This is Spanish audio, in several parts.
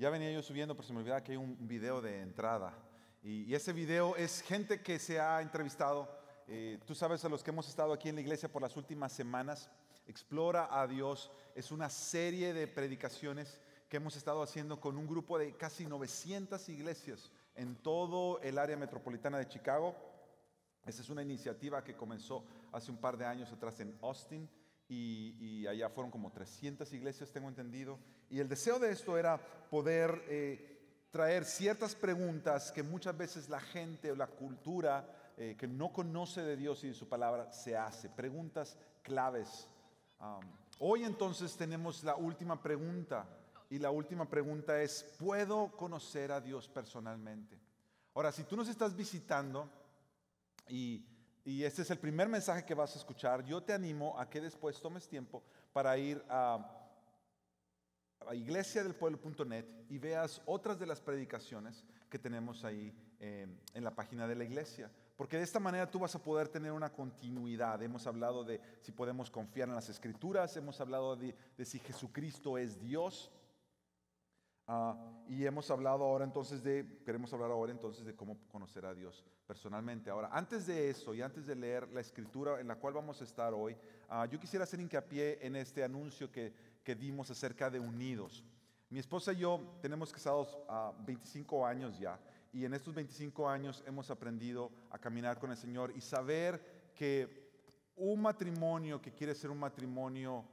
Ya venía yo subiendo, pero se me olvidaba que hay un video de entrada. Y, ese video es gente que se ha entrevistado. Eh, tú sabes a los que hemos estado aquí en la iglesia por las últimas semanas. Explora a Dios es una serie de predicaciones que hemos estado haciendo con un grupo de casi 900 iglesias en todo el área metropolitana de Chicago. Esa es una iniciativa que comenzó hace un par de años atrás en Austin, y, allá fueron como 300 iglesias, tengo entendido. Y el deseo de esto era poder eh, traer ciertas preguntas que muchas veces la gente o la cultura eh, que no conoce de Dios y de su palabra se hace, preguntas claves. hoy entonces tenemos la última pregunta y la última pregunta es, ¿puedo conocer a Dios personalmente? Ahora, si tú nos estás visitando y y este es el primer mensaje que vas a escuchar. Yo te animo a que después tomes tiempo para ir a, iglesiadelpueblo.net y veas otras de las predicaciones que tenemos ahí em, en la página de la iglesia. Porque de esta manera tú vas a poder tener una continuidad. Hemos hablado de si podemos confiar en las escrituras, hemos hablado de si Jesucristo es Dios, Ah, y hemos hablado ahora entonces de, queremos hablar ahora entonces de cómo conocer a Dios personalmente. Ahora, antes de eso y antes de leer la escritura en la cual vamos a estar hoy, ah, yo quisiera hacer hincapié en este anuncio que, que, dimos acerca de Unidos. Mi esposa y yo tenemos casados a ah, 25 años ya y en estos 25 años hemos aprendido a caminar con el Señor y saber que un matrimonio que quiere ser un matrimonio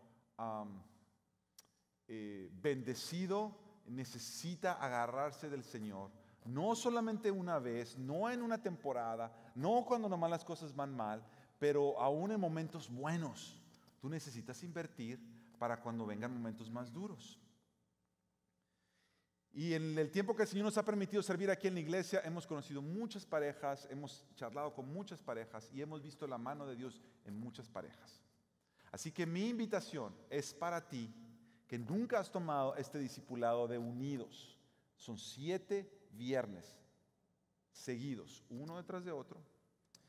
eh, bendecido, necesita agarrarse del Señor. No solamente una vez, no en una temporada, no cuando nomás las cosas van mal, pero aún en momentos buenos. Tú necesitas invertir para cuando vengan momentos más duros. Y en el tiempo que el Señor nos ha permitido servir aquí en la iglesia, hemos conocido muchas parejas, hemos charlado con muchas parejas y hemos visto la mano de Dios en muchas parejas. Así que mi invitación es para ti que nunca has tomado este discipulado de unidos. Son siete viernes seguidos, uno detrás de otro.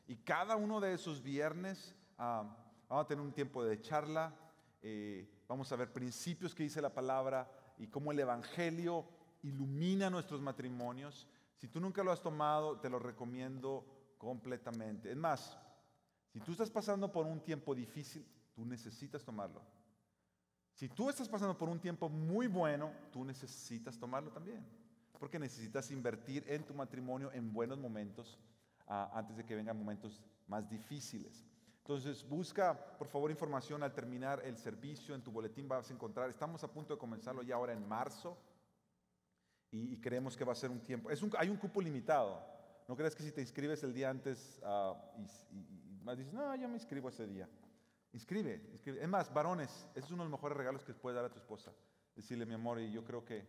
Y cada uno de esos viernes ah, vamos a tener un tiempo de charla, eh, vamos a ver principios que dice la palabra y cómo el Evangelio ilumina nuestros matrimonios. Si tú nunca lo has tomado, te lo recomiendo completamente. Es más, si tú estás pasando por un tiempo difícil, tú necesitas tomarlo. Si tú estás pasando por un tiempo muy bueno, tú necesitas tomarlo también, porque necesitas invertir en tu matrimonio en buenos momentos ah, antes de que vengan momentos más difíciles. Entonces busca, por favor, información al terminar el servicio. En tu boletín vas a encontrar. Estamos a punto de comenzarlo ya ahora en marzo y, creemos que va a ser un tiempo. Es hay un cupo limitado. No creas que si te inscribes el día antes ah, y, y más dices, no, yo me inscribo ese día. Escribe, Es más, varones, ese es uno de los mejores regalos que puedes dar a tu esposa. Decirle, mi amor, y yo creo que,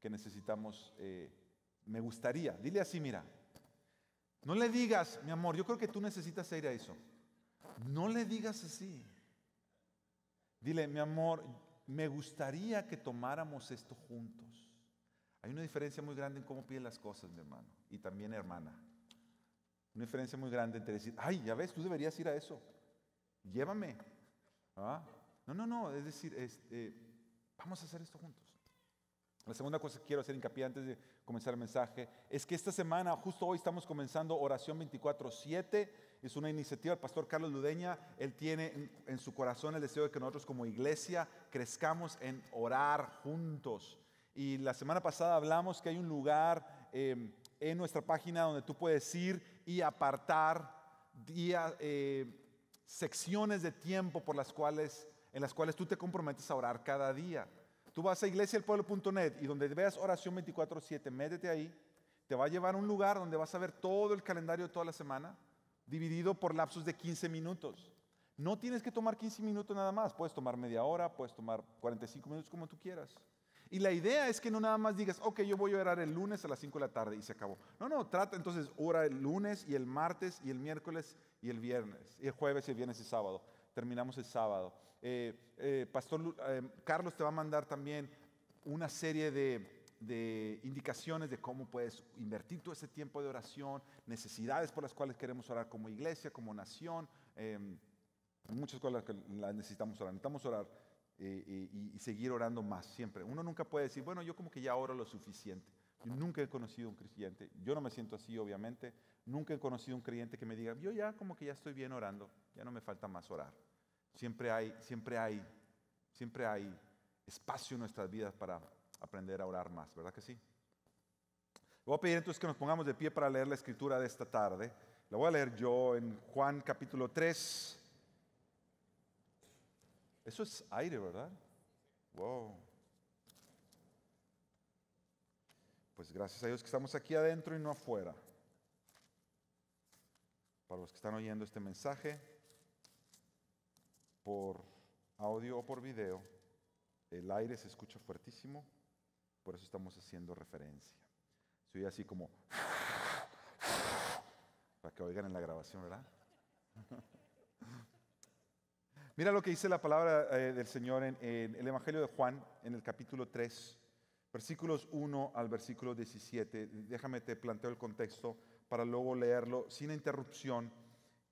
que necesitamos, eh, me gustaría. Dile así, mira. No le digas, mi amor, yo creo que tú necesitas ir a eso. No le digas así. Dile, mi amor, me gustaría que tomáramos esto juntos. Hay una diferencia muy grande en cómo piden las cosas, mi hermano, y también hermana. Una diferencia muy grande entre decir, ay, ya ves, tú deberías ir a eso llévame. No, no, no, es decir, eh, vamos a hacer esto juntos. La segunda cosa que quiero hacer hincapié antes de comenzar el mensaje es que esta semana, justo hoy, estamos comenzando Oración 24-7. Es una iniciativa del pastor Carlos Ludeña. Él tiene en, su corazón el deseo de que nosotros como iglesia crezcamos en orar juntos. Y la semana pasada hablamos que hay un lugar em, en nuestra página donde tú puedes ir y apartar día, eh, secciones de tiempo por las cuales, en las cuales tú te comprometes a orar cada día. Tú vas a iglesiaelpueblo.net y donde veas oración 24/7, métete ahí. Te va a llevar a un lugar donde vas a ver todo el calendario de toda la semana, dividido por lapsos de 15 minutos. No tienes que tomar 15 minutos nada más, puedes tomar media hora, puedes tomar 45 minutos como tú quieras. Y la idea es que no nada más digas, ok, yo voy a orar el lunes a las 5 de la tarde y se acabó. No, no, trata entonces, ora el lunes y el martes y el miércoles y el viernes, y el jueves y el viernes y sábado. Terminamos el sábado. Eh, eh, Pastor eh, Carlos te va a mandar también una serie de, indicaciones de cómo puedes invertir todo ese tiempo de oración, necesidades por las cuales queremos orar como iglesia, como nación, em, muchas cosas que las necesitamos orar. Necesitamos orar y seguir orando más siempre. Uno nunca puede decir, bueno, yo como que ya oro lo suficiente nunca he conocido un creyente, yo no me siento así obviamente, nunca he conocido un creyente que me diga, yo ya como que ya estoy bien orando, ya no me falta más orar. Siempre hay, siempre hay, siempre hay espacio en nuestras vidas para aprender a orar más, ¿verdad que sí? Voy a pedir entonces que nos pongamos de pie para leer la escritura de esta tarde. La voy a leer yo en Juan capítulo 3. Eso es aire, ¿verdad? Wow. pues gracias a Dios que estamos aquí adentro y no afuera. Para los que están oyendo este mensaje por audio o por video, el aire se escucha fuertísimo, por eso estamos haciendo referencia. Se así como para que oigan en la grabación, ¿verdad? Mira lo que dice la palabra eh, del Señor en, el Evangelio de Juan, en el capítulo 3, versículos 1 al versículo 17. Déjame te planteo el contexto para luego leerlo sin interrupción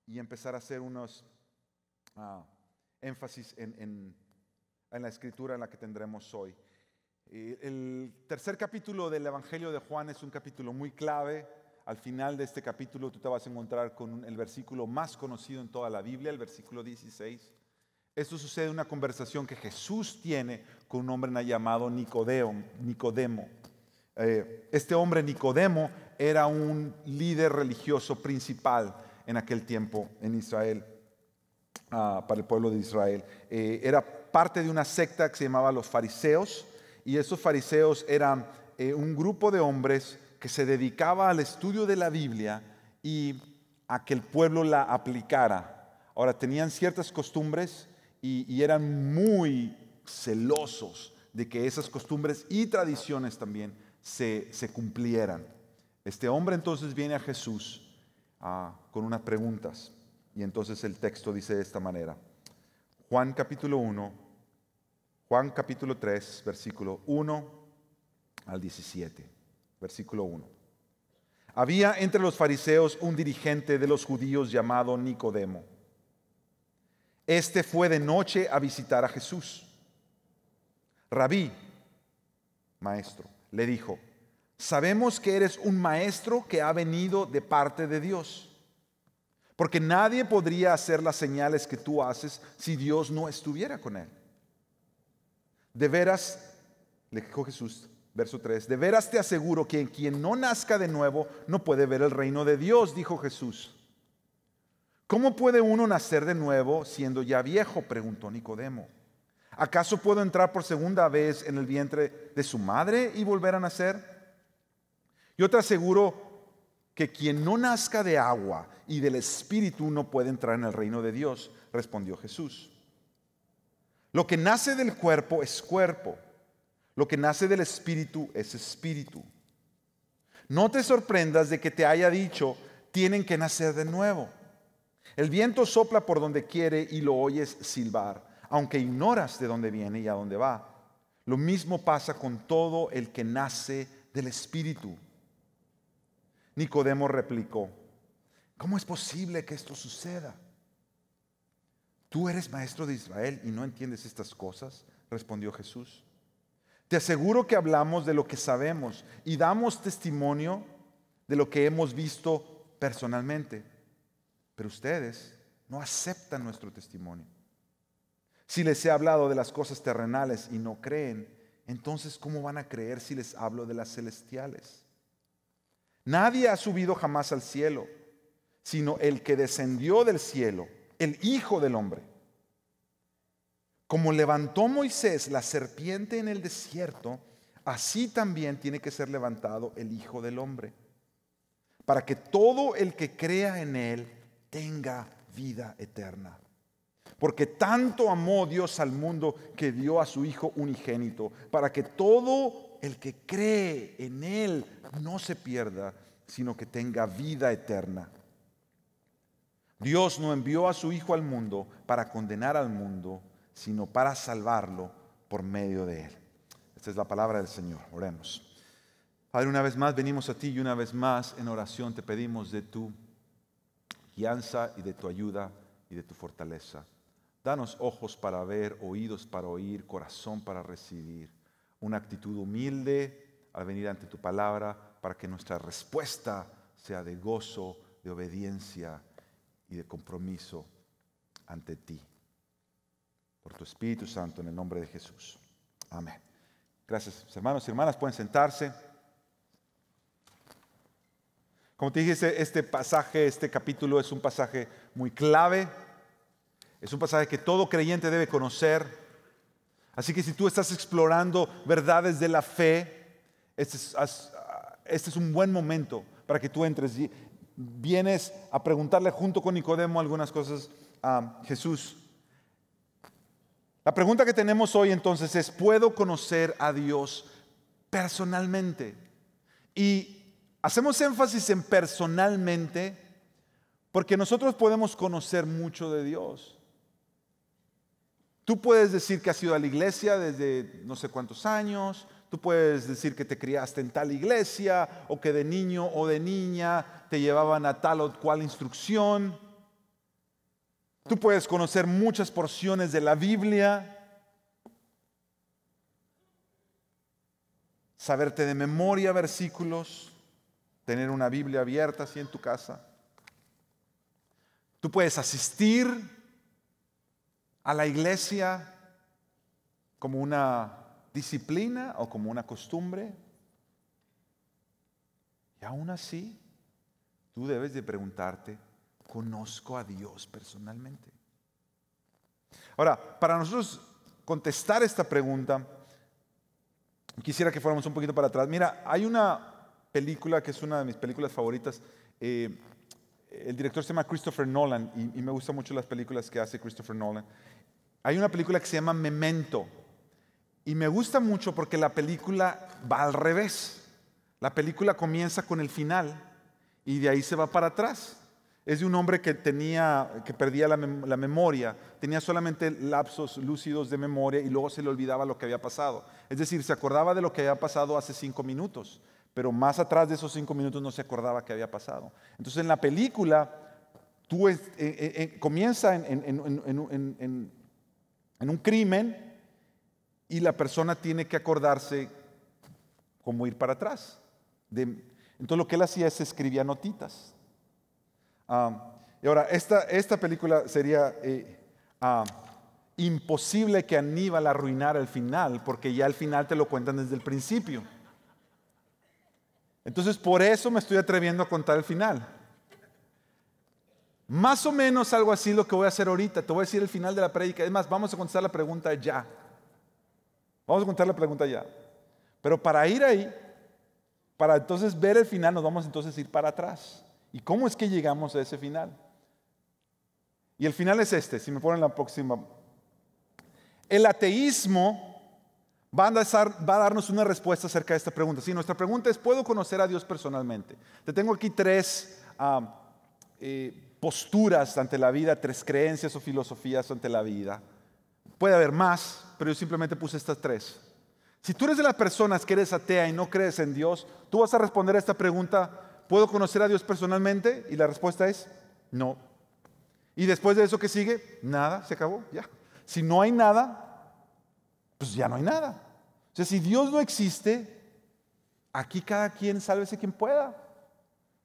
y empezar a hacer unos ah, énfasis en, en, la escritura en la que tendremos hoy. Eh, el tercer capítulo del Evangelio de Juan es un capítulo muy clave. Al final de este capítulo tú te vas a encontrar con el versículo más conocido en toda la Biblia, el versículo 16, esto sucede en una conversación que Jesús tiene con un hombre llamado Nicodemo. Eh, este hombre Nicodemo era un líder religioso principal en aquel tiempo en Israel, ah, para el pueblo de Israel. Eh, era parte de una secta que se llamaba los fariseos y esos fariseos eran eh, un grupo de hombres que se dedicaba al estudio de la Biblia y a que el pueblo la aplicara. Ahora, tenían ciertas costumbres y, eran muy celosos de que esas costumbres y tradiciones también se, cumplieran. Este hombre entonces viene a Jesús ah, con unas preguntas y entonces el texto dice de esta manera. Juan capítulo 1, Juan capítulo 3, versículo 1 al 17, versículo 1. Había entre los fariseos un dirigente de los judíos llamado Nicodemo este fue de noche a visitar a Jesús. Rabí, maestro, le dijo, sabemos que eres un maestro que ha venido de parte de Dios, porque nadie podría hacer las señales que tú haces si Dios no estuviera con él. De veras, le dijo Jesús, verso 3, de veras te aseguro que quien no nazca de nuevo no puede ver el reino de Dios, dijo Jesús. ¿Cómo puede uno nacer de nuevo siendo ya viejo? preguntó Nicodemo. ¿Acaso puedo entrar por segunda vez en el vientre de su madre y volver a nacer? Yo te aseguro que quien no nazca de agua y del Espíritu no puede entrar en el reino de Dios, respondió Jesús. Lo que nace del cuerpo es cuerpo, lo que nace del Espíritu es Espíritu. No te sorprendas de que te haya dicho, tienen que nacer de nuevo. El viento sopla por donde quiere y lo oyes silbar, aunque ignoras de dónde viene y a dónde va. Lo mismo pasa con todo el que nace del Espíritu. Nicodemo replicó, ¿cómo es posible que esto suceda? ¿Tú eres maestro de Israel y no entiendes estas cosas? respondió Jesús. Te aseguro que hablamos de lo que sabemos y damos testimonio de lo que hemos visto personalmente pero ustedes no aceptan nuestro testimonio. Si les he hablado de las cosas terrenales y no creen, entonces ¿cómo van a creer si les hablo de las celestiales? Nadie ha subido jamás al cielo, sino el que descendió del cielo, el Hijo del Hombre. Como levantó Moisés la serpiente en el desierto, así también tiene que ser levantado el Hijo del Hombre, para que todo el que crea en él tenga vida eterna. Porque tanto amó Dios al mundo que dio a su Hijo unigénito, para que todo el que cree en Él no se pierda, sino que tenga vida eterna. Dios no envió a su Hijo al mundo para condenar al mundo, sino para salvarlo por medio de Él. Esta es la palabra del Señor. Oremos. Padre, una vez más venimos a ti y una vez más en oración te pedimos de tu y de tu ayuda y de tu fortaleza. Danos ojos para ver, oídos para oír, corazón para recibir, una actitud humilde al venir ante tu palabra para que nuestra respuesta sea de gozo, de obediencia y de compromiso ante ti. Por tu Espíritu Santo, en el nombre de Jesús. Amén. Gracias, hermanos y hermanas, pueden sentarse. Como te dije, este pasaje, este capítulo es un pasaje muy clave, es un pasaje que todo creyente debe conocer. Así que si tú estás explorando verdades de la fe, este es, este es un buen momento para que tú entres vienes a preguntarle junto con Nicodemo algunas cosas a Jesús. La pregunta que tenemos hoy entonces es, ¿puedo conocer a Dios personalmente? Y Hacemos énfasis en personalmente porque nosotros podemos conocer mucho de Dios. Tú puedes decir que has ido a la iglesia desde no sé cuántos años, tú puedes decir que te criaste en tal iglesia o que de niño o de niña te llevaban a tal o cual instrucción. Tú puedes conocer muchas porciones de la Biblia, saberte de memoria versículos, tener una Biblia abierta así en tu casa. Tú puedes asistir a la iglesia como una disciplina o como una costumbre. Y aún así, tú debes de preguntarte, ¿conozco a Dios personalmente? Ahora, para nosotros contestar esta pregunta, quisiera que fuéramos un poquito para atrás. Mira, hay una película que es una de mis películas favoritas. Eh, el director se llama Christopher Nolan y, me gustan mucho las películas que hace Christopher Nolan. Hay una película que se llama Memento y me gusta mucho porque la película va al revés. La película comienza con el final y de ahí se va para atrás. Es de un hombre que tenía, que perdía la, memoria, tenía solamente lapsos lúcidos de memoria y luego se le olvidaba lo que había pasado. Es decir, se acordaba de lo que había pasado hace cinco minutos, pero más atrás de esos cinco minutos no se acordaba que había pasado. Entonces en la película, tú comienza en, un crimen y la persona tiene que acordarse cómo ir para atrás. entonces lo que él hacía es escribía notitas. Ah, y ahora, esta, película sería eh, ah, imposible que Aníbal arruinara el final, porque ya al final te lo cuentan desde el principio. Entonces por eso me estoy atreviendo a contar el final. Más o menos algo así lo que voy a hacer ahorita. Te voy a decir el final de la prédica. Es más, vamos a contestar la pregunta ya. Vamos a contestar la pregunta ya. Pero para ir ahí, para entonces ver el final, nos vamos entonces a ir para atrás. ¿Y cómo es que llegamos a ese final? Y el final es este, si me ponen la próxima. El ateísmo va a, darnos una respuesta acerca de esta pregunta. Sí, nuestra pregunta es, ¿puedo conocer a Dios personalmente? Te tengo aquí tres eh, posturas ante la vida, tres creencias o filosofías ante la vida. Puede haber más, pero yo simplemente puse estas tres. Si tú eres de las personas que eres atea y no crees en Dios, tú vas a responder a esta pregunta, ¿puedo conocer a Dios personalmente? Y la respuesta es no. Y después de eso que sigue, nada, se acabó, ya. Si no hay nada, pues ya no hay nada. O sea, si Dios no existe, aquí cada quien sálvese quien pueda.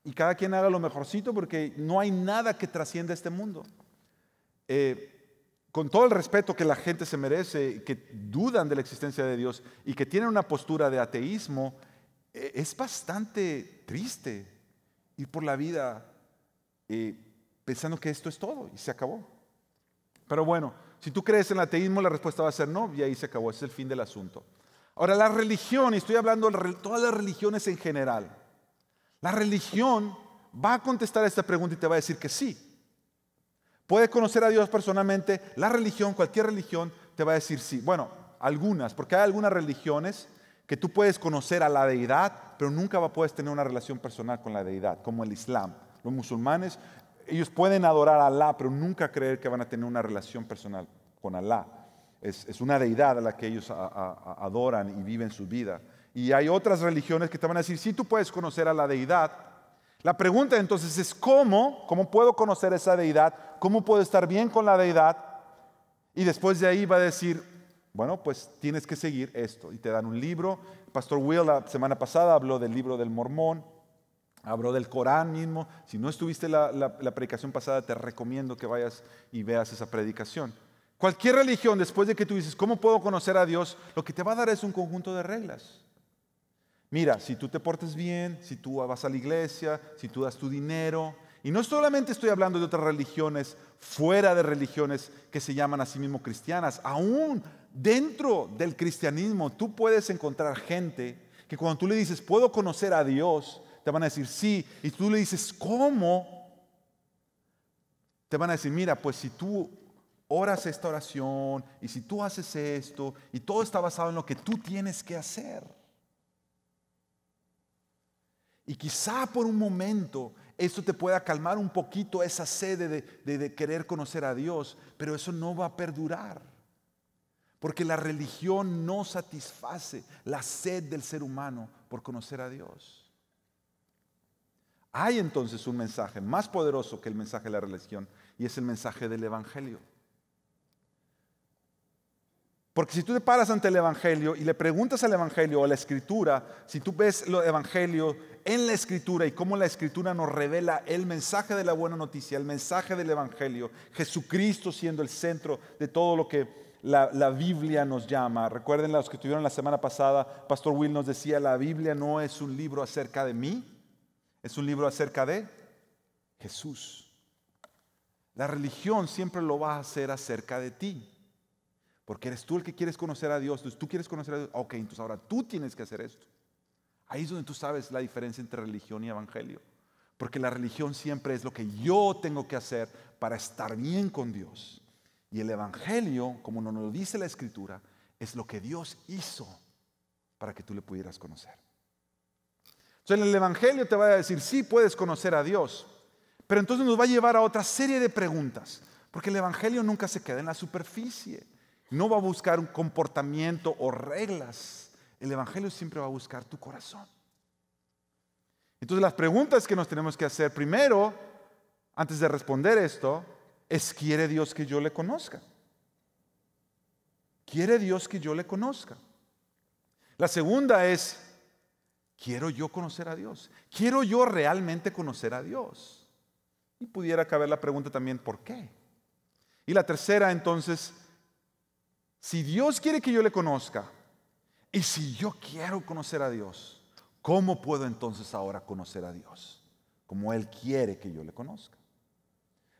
Y cada quien haga lo mejorcito porque no hay nada que trascienda este mundo. Eh, con todo el respeto que la gente se merece, que dudan de la existencia de Dios y que tienen una postura de ateísmo, eh, es bastante triste ir por la vida eh, pensando que esto es todo y se acabó. Pero bueno, si tú crees en el ateísmo, la respuesta va a ser no, y ahí se acabó, ese es el fin del asunto. Ahora, la religión, y estoy hablando de todas las religiones en general, la religión va a contestar esta pregunta y te va a decir que sí. Puedes conocer a Dios personalmente, la religión, cualquier religión, te va a decir sí. Bueno, algunas, porque hay algunas religiones que tú puedes conocer a la deidad, pero nunca puedes tener una relación personal con la deidad, como el Islam. Los musulmanes ellos pueden adorar a Alá, pero nunca creer que van a tener una relación personal con Alá. Es, es una deidad a la que ellos adoran y viven su vida. Y hay otras religiones que te van a decir, si tú puedes conocer a la deidad, la pregunta entonces es cómo, cómo puedo conocer esa deidad, cómo puedo estar bien con la deidad. Y después de ahí va a decir, bueno, pues tienes que seguir esto. Y te dan un libro. Pastor Will la semana pasada habló del libro del mormón. Hablo del Corán mismo. Si no estuviste la, la, predicación pasada, te recomiendo que vayas y veas esa predicación. Cualquier religión, después de que tú dices, ¿cómo puedo conocer a Dios? Lo que te va a dar es un conjunto de reglas. Mira, si tú te portas bien, si tú vas a la iglesia, si tú das tu dinero, y no solamente estoy hablando de otras religiones fuera de religiones que se llaman a sí mismo cristianas, aún dentro del cristianismo tú puedes encontrar gente que cuando tú le dices, puedo conocer a Dios, te van a decir sí, y tú le dices, ¿cómo? Te van a decir, mira, pues si tú oras esta oración y si tú haces esto, y todo está basado en lo que tú tienes que hacer. Y quizá por un momento esto te pueda calmar un poquito esa sed de, de, querer conocer a Dios, pero eso no va a perdurar. Porque la religión no satisface la sed del ser humano por conocer a Dios. Hay entonces un mensaje más poderoso que el mensaje de la religión y es el mensaje del Evangelio. Porque si tú te paras ante el Evangelio y le preguntas al Evangelio o a la Escritura, si tú ves el Evangelio en la Escritura y cómo la Escritura nos revela el mensaje de la buena noticia, el mensaje del Evangelio, Jesucristo siendo el centro de todo lo que la, Biblia nos llama. Recuerden los que estuvieron la semana pasada, Pastor Will nos decía, la Biblia no es un libro acerca de mí, es un libro acerca de Jesús. La religión siempre lo va a hacer acerca de ti. Porque eres tú el que quieres conocer a Dios. Entonces tú quieres conocer a Dios. Ok, entonces ahora tú tienes que hacer esto. Ahí es donde tú sabes la diferencia entre religión y evangelio. Porque la religión siempre es lo que yo tengo que hacer para estar bien con Dios. Y el evangelio, como nos lo dice la escritura, es lo que Dios hizo para que tú le pudieras conocer. Entonces, en el Evangelio te va a decir, sí, puedes conocer a Dios, pero entonces nos va a llevar a otra serie de preguntas, porque el Evangelio nunca se queda en la superficie, no va a buscar un comportamiento o reglas, el Evangelio siempre va a buscar tu corazón. Entonces las preguntas que nos tenemos que hacer primero, antes de responder esto, es, ¿quiere Dios que yo le conozca? ¿Quiere Dios que yo le conozca? La segunda es, ¿Quiero yo conocer a Dios? ¿Quiero yo realmente conocer a Dios? Y pudiera caber la pregunta también, ¿por qué? Y la tercera, entonces, si Dios quiere que yo le conozca, y si yo quiero conocer a Dios, ¿cómo puedo entonces ahora conocer a Dios? Como Él quiere que yo le conozca.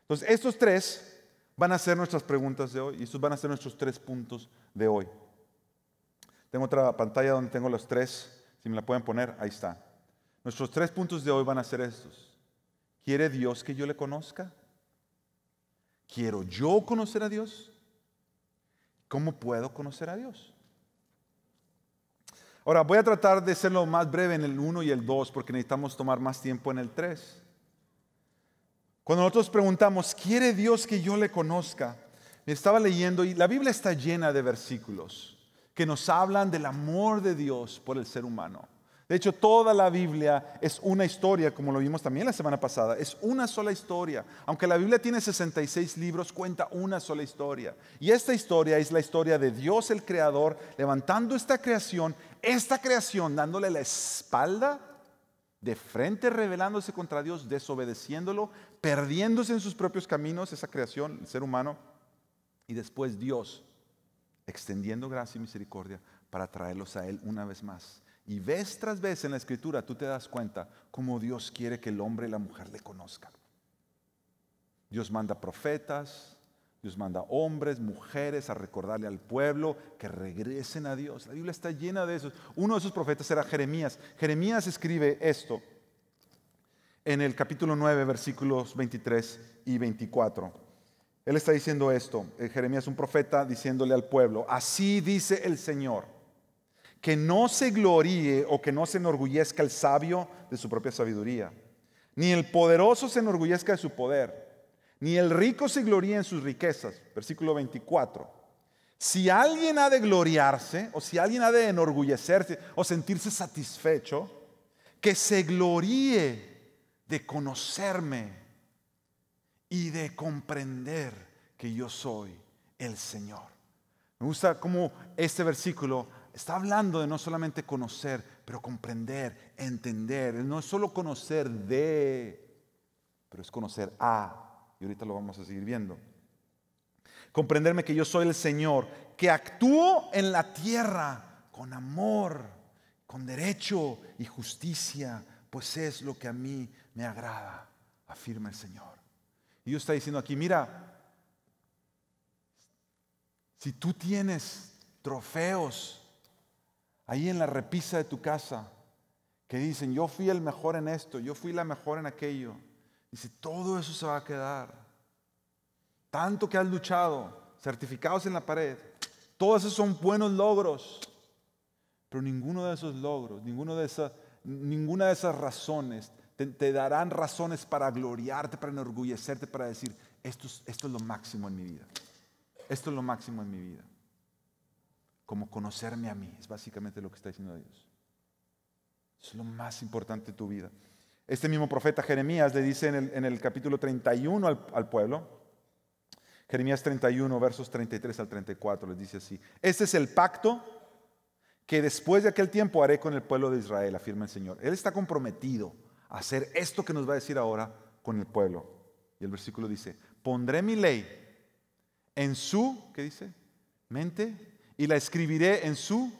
Entonces, estos tres van a ser nuestras preguntas de hoy y estos van a ser nuestros tres puntos de hoy. Tengo otra pantalla donde tengo los tres si me la pueden poner, ahí está. Nuestros tres puntos de hoy van a ser estos. ¿Quiere Dios que yo le conozca? ¿Quiero yo conocer a Dios? ¿Cómo puedo conocer a Dios? Ahora, voy a tratar de ser lo más breve en el 1 y el 2 porque necesitamos tomar más tiempo en el 3. Cuando nosotros preguntamos, ¿quiere Dios que yo le conozca? Me estaba leyendo y la Biblia está llena de versículos que nos hablan del amor de Dios por el ser humano. De hecho, toda la Biblia es una historia, como lo vimos también la semana pasada, es una sola historia. Aunque la Biblia tiene 66 libros, cuenta una sola historia. Y esta historia es la historia de Dios el Creador levantando esta creación, esta creación dándole la espalda, de frente revelándose contra Dios, desobedeciéndolo, perdiéndose en sus propios caminos, esa creación, el ser humano. Y después Dios extendiendo gracia y misericordia para traerlos a Él una vez más. Y vez tras vez en la escritura tú te das cuenta cómo Dios quiere que el hombre y la mujer le conozcan. Dios manda profetas, Dios manda hombres, mujeres a recordarle al pueblo que regresen a Dios. La Biblia está llena de eso. Uno de esos profetas era Jeremías. Jeremías escribe esto en el capítulo 9, versículos 23 y 24. Él está diciendo esto, eh, Jeremías un profeta diciéndole al pueblo, así dice el Señor, que no se gloríe o que no se enorgullezca el sabio de su propia sabiduría, ni el poderoso se enorgullezca de su poder, ni el rico se gloríe en sus riquezas. Versículo 24. Si alguien ha de gloriarse o si alguien ha de enorgullecerse o sentirse satisfecho, que se gloríe de conocerme y de comprender que yo soy el Señor. Me gusta cómo este versículo está hablando de no solamente conocer, pero comprender, entender. No es solo conocer de, pero es conocer a. Y ahorita lo vamos a seguir viendo. Comprenderme que yo soy el Señor, que actúo en la tierra con amor, con derecho y justicia, pues es lo que a mí me agrada, afirma el Señor. Y Dios está diciendo aquí, mira, si tú tienes trofeos ahí en la repisa de tu casa que dicen, yo fui el mejor en esto, yo fui la mejor en aquello, y si todo eso se va a quedar. Tanto que has luchado, certificados en la pared, todos esos son buenos logros, pero ninguno de esos logros, ninguno de esas, ninguna de esas razones te, darán razones para gloriarte, para enorgullecerte, para decir, esto es, esto es lo máximo en mi vida. Esto es lo máximo en mi vida. Como conocerme a mí, es básicamente lo que está diciendo Dios. Es lo más importante de tu vida. Este mismo profeta Jeremías le dice en el, capítulo 31 al, al pueblo, Jeremías 31, versos 33 al 34, les dice así, este es el pacto que después de aquel tiempo haré con el pueblo de Israel, afirma el Señor. Él está comprometido hacer esto que nos va a decir ahora con el pueblo. Y el versículo dice, pondré mi ley en su, ¿qué dice? Mente y la escribiré en su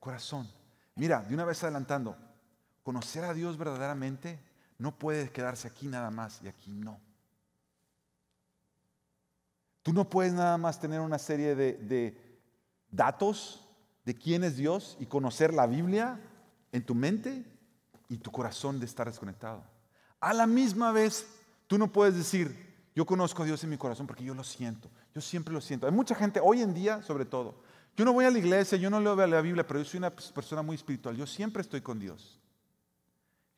corazón. Mira, de una vez adelantando, conocer a Dios verdaderamente no puede quedarse aquí nada más y aquí no. Tú no puedes nada más tener una serie de, de datos de quién es Dios y conocer la Biblia en tu mente y tu corazón de estar desconectado. A la misma vez, tú no puedes decir, yo conozco a Dios en mi corazón porque yo lo siento, yo siempre lo siento. Hay mucha gente, hoy en día sobre todo, yo no voy a la iglesia, yo no leo la Biblia, pero yo soy una persona muy espiritual, yo siempre estoy con Dios.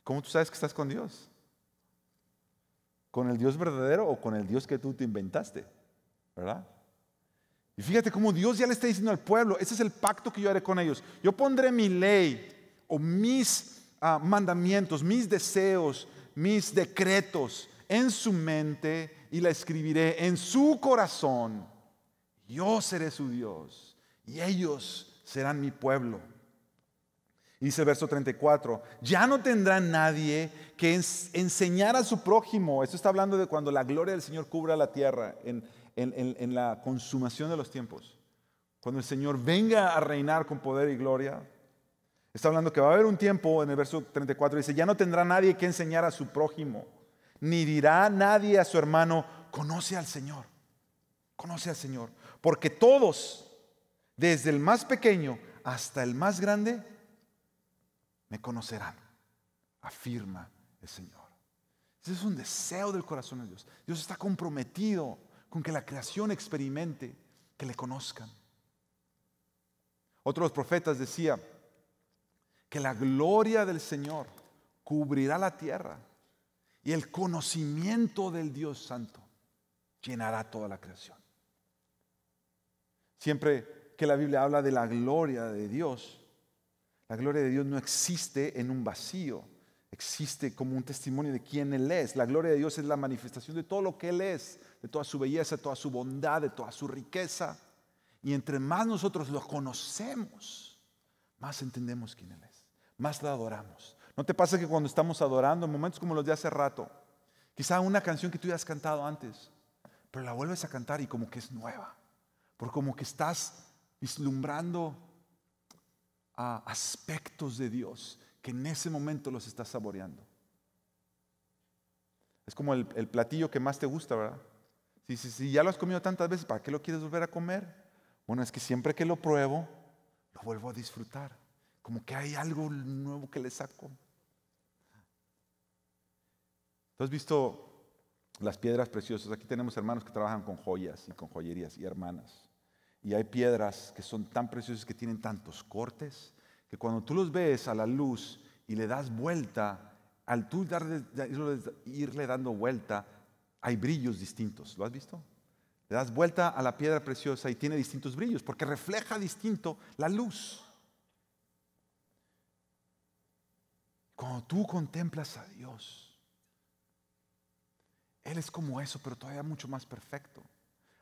¿Cómo tú sabes que estás con Dios? ¿Con el Dios verdadero o con el Dios que tú te inventaste? ¿Verdad? Y fíjate cómo Dios ya le está diciendo al pueblo, ese es el pacto que yo haré con ellos. Yo pondré mi ley o mis Ah, mandamientos, mis deseos, mis decretos en su mente y la escribiré en su corazón. Yo seré su Dios y ellos serán mi pueblo. Dice verso 34, ya no tendrá nadie que enseñar a su prójimo. Esto está hablando de cuando la gloria del Señor cubra la tierra en la consumación de los tiempos. Cuando el Señor venga a reinar con poder y gloria, Está hablando que va a haber un tiempo, en el verso 34 dice, ya no tendrá nadie que enseñar a su prójimo, ni dirá nadie a su hermano, conoce al Señor, conoce al Señor, porque todos, desde el más pequeño hasta el más grande, me conocerán, afirma el Señor. Ese es un deseo del corazón de Dios. Dios está comprometido con que la creación experimente, que le conozcan. Otro de los profetas decía, que la gloria del Señor cubrirá la tierra y el conocimiento del Dios Santo llenará toda la creación. Siempre que la Biblia habla de la gloria de Dios, la gloria de Dios no existe en un vacío, existe como un testimonio de quién Él es. La gloria de Dios es la manifestación de todo lo que Él es, de toda su belleza, de toda su bondad, de toda su riqueza. Y entre más nosotros lo conocemos, más entendemos quién Él es más la adoramos. ¿No te pasa que cuando estamos adorando, en momentos como los de hace rato, quizá una canción que tú ya has cantado antes, pero la vuelves a cantar y como que es nueva, por como que estás vislumbrando a aspectos de Dios que en ese momento los estás saboreando. Es como el, platillo que más te gusta, ¿verdad? Si, si ya lo has comido tantas veces, ¿para qué lo quieres volver a comer? Bueno, es que siempre que lo pruebo, lo vuelvo a disfrutar como que hay algo nuevo que le saco. ¿Tú has visto las piedras preciosas? Aquí tenemos hermanos que trabajan con joyas y con joyerías y hermanas. Y hay piedras que son tan preciosas que tienen tantos cortes que cuando tú los ves a la luz y le das vuelta, al tú irle dando vuelta, hay brillos distintos. ¿Lo has visto? Le das vuelta a la piedra preciosa y tiene distintos brillos porque refleja distinto la luz. Cuando tú contemplas a Dios, Él es como eso, pero todavía mucho más perfecto.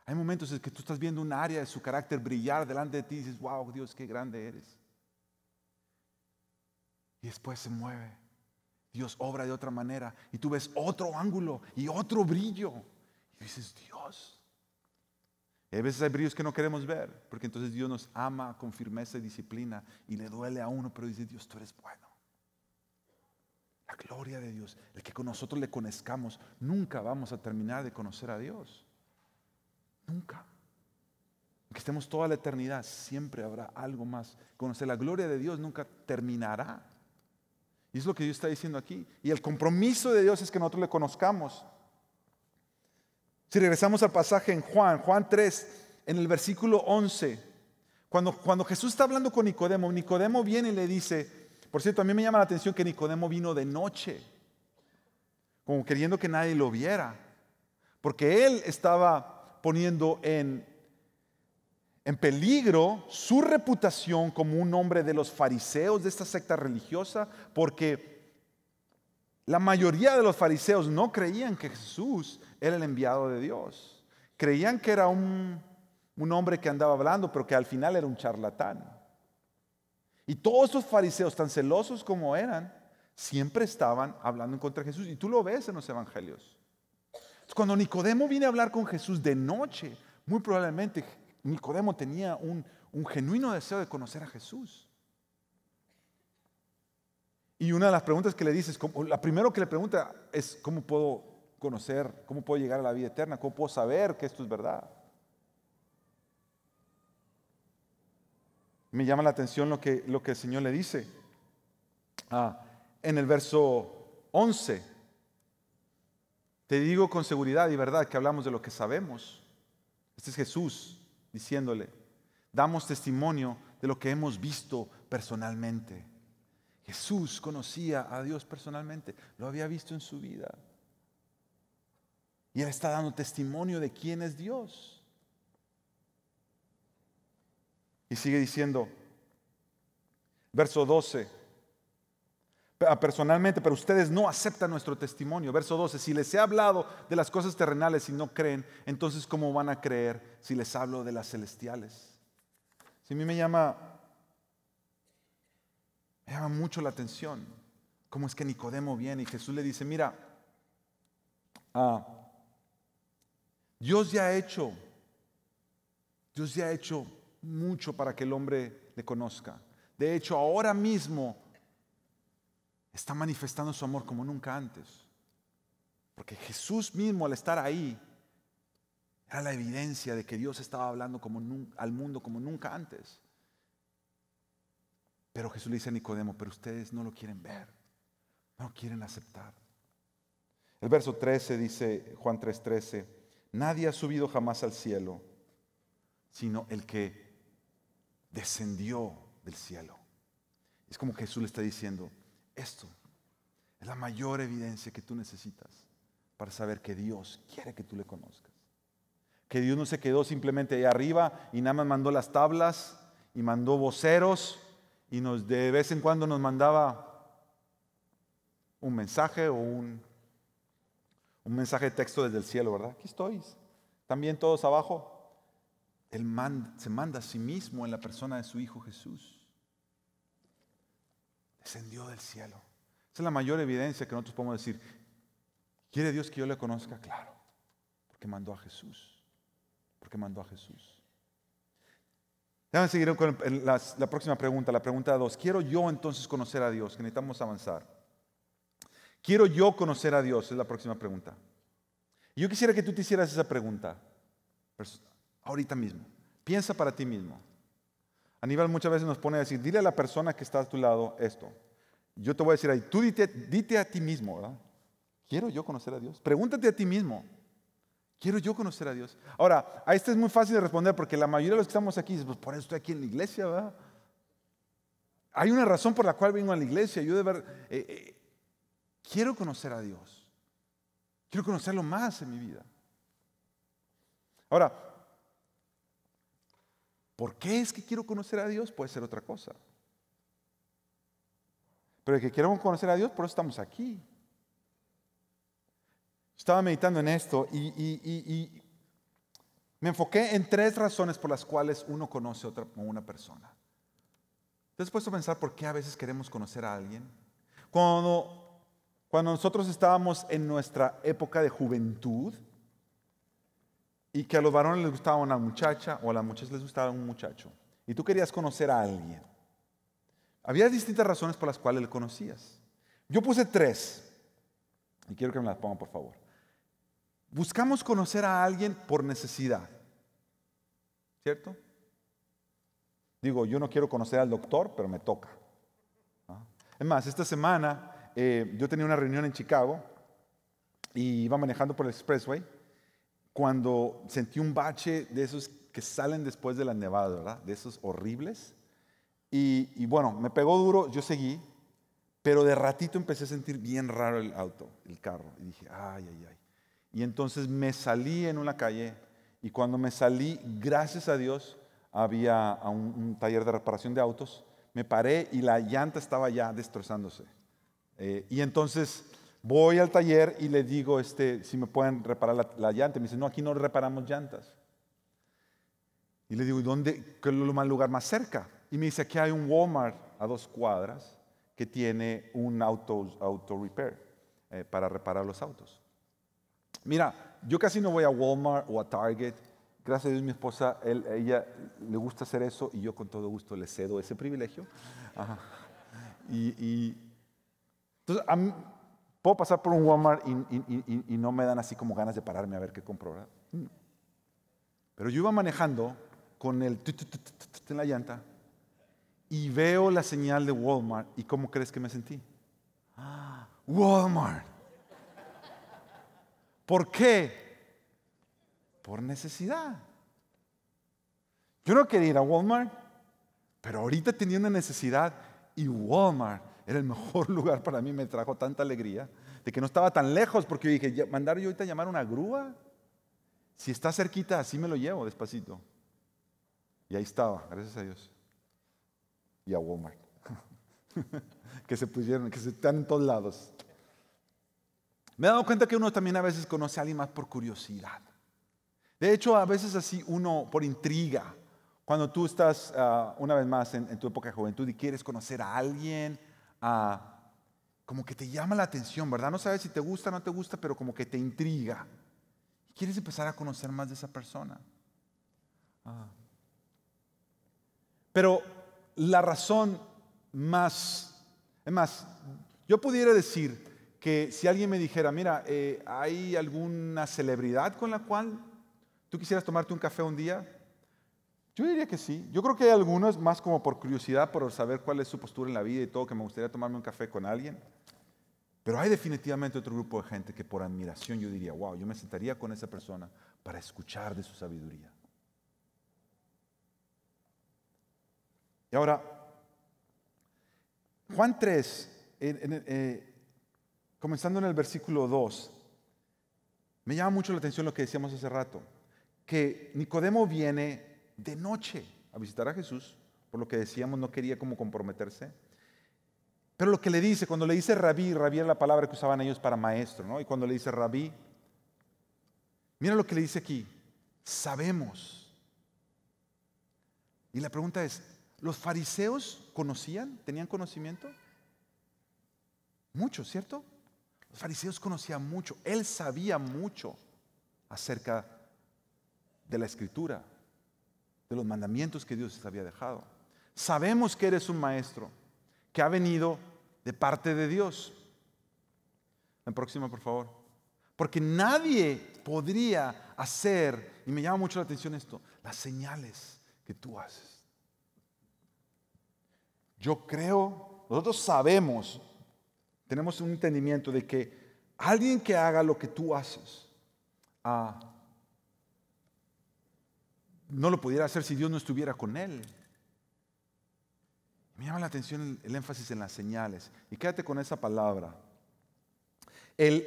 Hay momentos en que tú estás viendo un área de su carácter brillar delante de ti y dices, wow, Dios, qué grande eres. Y después se mueve. Dios obra de otra manera y tú ves otro ángulo y otro brillo. Y dices, Dios. Y a veces hay brillos que no queremos ver, porque entonces Dios nos ama con firmeza y disciplina y le duele a uno, pero dice, Dios, tú eres bueno. La gloria de Dios, el que con nosotros le conozcamos, nunca vamos a terminar de conocer a Dios. Nunca. Aunque estemos toda la eternidad, siempre habrá algo más. Conocer la gloria de Dios nunca terminará. Y es lo que Dios está diciendo aquí. Y el compromiso de Dios es que nosotros le conozcamos. Si regresamos al pasaje en Juan, Juan 3, en el versículo 11, cuando, cuando Jesús está hablando con Nicodemo, Nicodemo viene y le dice, por cierto, a mí me llama la atención que Nicodemo vino de noche, como queriendo que nadie lo viera, porque él estaba poniendo en, en peligro su reputación como un hombre de los fariseos de esta secta religiosa, porque la mayoría de los fariseos no creían que Jesús era el enviado de Dios. Creían que era un, un hombre que andaba hablando, pero que al final era un charlatán. Y todos esos fariseos, tan celosos como eran, siempre estaban hablando en contra de Jesús. Y tú lo ves en los evangelios. cuando Nicodemo viene a hablar con Jesús de noche, muy probablemente Nicodemo tenía un, genuino deseo de conocer a Jesús. Y una de las preguntas que le dices, la primera que le pregunta es, ¿cómo puedo conocer, cómo puedo llegar a la vida eterna? ¿Cómo puedo saber que esto es verdad? me llama la atención lo que, lo que el Señor le dice ah, en el verso 11. Te digo con seguridad y verdad que hablamos de lo que sabemos. Este es Jesús diciéndole, damos testimonio de lo que hemos visto personalmente. Jesús conocía a Dios personalmente, lo había visto en su vida. Y Él está dando testimonio de quién es Dios. Y sigue diciendo, verso 12, personalmente, pero ustedes no aceptan nuestro testimonio. Verso 12, si les he hablado de las cosas terrenales y no creen, entonces ¿cómo van a creer si les hablo de las celestiales? Si a mí me llama, me llama mucho la atención cómo es que Nicodemo viene y Jesús le dice, mira, ah, Dios ya ha hecho, Dios ya ha hecho mucho para que el hombre le conozca. De hecho, ahora mismo está manifestando su amor como nunca antes. Porque Jesús mismo al estar ahí era la evidencia de que Dios estaba hablando como al mundo como nunca antes. Pero Jesús le dice a Nicodemo, pero ustedes no lo quieren ver, no lo quieren aceptar. El verso 13 dice, Juan 3:13, nadie ha subido jamás al cielo, sino el que descendió del cielo. Es como Jesús le está diciendo, esto es la mayor evidencia que tú necesitas para saber que Dios quiere que tú le conozcas. Que Dios no se quedó simplemente ahí arriba y nada más mandó las tablas y mandó voceros y nos de vez en cuando nos mandaba un mensaje o un, un mensaje de texto desde el cielo, ¿verdad? Aquí estoy. También todos abajo. Él se manda a sí mismo en la persona de su Hijo Jesús. Descendió del cielo. Esa es la mayor evidencia que nosotros podemos decir. ¿Quiere Dios que yo le conozca? Claro. Porque mandó a Jesús. Porque mandó a Jesús. Déjame seguir con la, próxima pregunta, la pregunta 2. ¿Quiero yo entonces conocer a Dios? Que necesitamos avanzar. ¿Quiero yo conocer a Dios? Es la próxima pregunta. Yo quisiera que tú te hicieras esa pregunta ahorita mismo. Piensa para ti mismo. Aníbal muchas veces nos pone a decir, dile a la persona que está a tu lado esto. Yo te voy a decir ahí, tú dite, a ti mismo, ¿verdad? ¿Quiero yo conocer a Dios? Pregúntate a ti mismo. Quiero yo conocer a Dios. Ahora, a este es muy fácil de responder porque la mayoría de los que estamos aquí pues por eso estoy aquí en la iglesia, ¿verdad? Hay una razón por la cual vengo a la iglesia. Yo de ver, eh, eh, quiero conocer a Dios. Quiero conocerlo más en mi vida. Ahora, ¿Por qué es que quiero conocer a Dios? Puede ser otra cosa. Pero el que queremos conocer a Dios, por eso estamos aquí. Estaba meditando en esto y, me enfoqué en tres razones por las cuales uno conoce a otra, una persona. Entonces de a pensar por qué a veces queremos conocer a alguien? Cuando, cuando nosotros estábamos en nuestra época de juventud, y que a los varones les gustaba una muchacha o a las muchachas les gustaba un muchacho y tú querías conocer a alguien. Había distintas razones por las cuales le conocías. Yo puse tres y quiero que me las pongan por favor. Buscamos conocer a alguien por necesidad, ¿cierto? Digo, yo no quiero conocer al doctor, pero me toca. Es más, esta semana eh, yo tenía una reunión en Chicago y iba manejando por el expressway cuando sentí un bache de esos que salen después de la nevada, ¿verdad? De esos horribles. Y, bueno, me pegó duro, yo seguí, pero de ratito empecé a sentir bien raro el auto, el carro. Y dije, ay, ay, ay. Y entonces me salí en una calle y cuando me salí, gracias a Dios, había un, un taller de reparación de autos. Me paré y la llanta estaba ya destrozándose. Eh, y entonces Voy al taller y le digo, este, si me pueden reparar la, llanta. me dice, no, aquí no reparamos llantas. Y le digo, ¿y dónde? ¿Qué es el lugar más cerca? Y me dice, aquí hay un Walmart a dos cuadras que tiene un auto, auto repair eh, para reparar los autos. Mira, yo casi no voy a Walmart o a Target. Gracias a Dios mi esposa, ella le gusta hacer eso y yo con todo gusto le cedo ese privilegio. Y, y, entonces, a Puedo pasar por un Walmart y, no me dan así como ganas de pararme a ver qué compro. ¿verdad? Mm. Pero yo iba manejando con el en la llanta y veo la señal de Walmart y cómo crees que me sentí. ¡Ah! Walmart. ¿Por qué? Por necesidad. Yo no quería ir a Walmart, pero ahorita tenía una necesidad y Walmart era el mejor lugar para mí, me trajo tanta alegría, de que no estaba tan lejos, porque dije, mandar yo ahorita a llamar una grúa, si está cerquita, así me lo llevo despacito. Y ahí estaba, gracias a Dios. Y a Walmart, que se pusieron, que se están en todos lados. Me he dado cuenta que uno también a veces conoce a alguien más por curiosidad. De hecho, a veces así uno por intriga. Cuando tú estás, ah, una vez más, en, tu época de juventud y quieres conocer a alguien ah, como que te llama la atención, ¿verdad? No sabes si te gusta o no te gusta, pero como que te intriga. Y quieres empezar a conocer más de esa persona. Ah. Pero la razón más, es más, yo pudiera decir que si alguien me dijera, mira, eh, ¿hay alguna celebridad con la cual tú quisieras tomarte un café un día? Yo diría que sí. Yo creo que hay algunos más como por curiosidad, por saber cuál es su postura en la vida y todo, que me gustaría tomarme un café con alguien. Pero hay definitivamente otro grupo de gente que por admiración yo diría, wow, yo me sentaría con esa persona para escuchar de su sabiduría. Y ahora, Juan 3, eh, comenzando en el versículo 2, me llama mucho la atención lo que decíamos hace rato, que Nicodemo viene de noche a visitar a Jesús, por lo que decíamos, no quería como comprometerse. Pero lo que le dice, cuando le dice rabí, rabí era la palabra que usaban ellos para maestro, ¿no? Y cuando le dice rabí, mira lo que le dice aquí, sabemos. Y la pregunta es, ¿los fariseos conocían? ¿Tenían conocimiento? Mucho, ¿cierto? Los fariseos conocían mucho, él sabía mucho acerca de la escritura, de los mandamientos que Dios les había dejado. Sabemos que eres un maestro que ha venido de parte de Dios. La próxima, por favor. Porque nadie podría hacer, y me llama mucho la atención esto, las señales que tú haces. Yo creo, nosotros sabemos, tenemos un entendimiento de que alguien que haga lo que tú haces, a... Ah, no lo pudiera hacer si Dios no estuviera con él. Me llama la atención el, énfasis en las señales. Y quédate con esa palabra. El,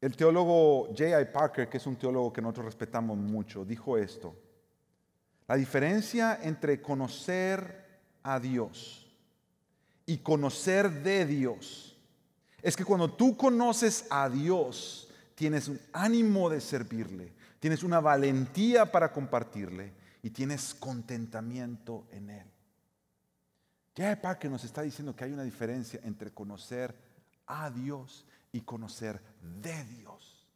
el teólogo J.I. Parker, que es un teólogo que nosotros respetamos mucho, dijo esto. La diferencia entre conocer a Dios y conocer de Dios es que cuando tú conoces a Dios, tienes un ánimo de servirle, tienes una valentía para compartirle y tienes contentamiento en él. ¿Qué para que nos está diciendo que hay una diferencia entre conocer a Dios y conocer de Dios.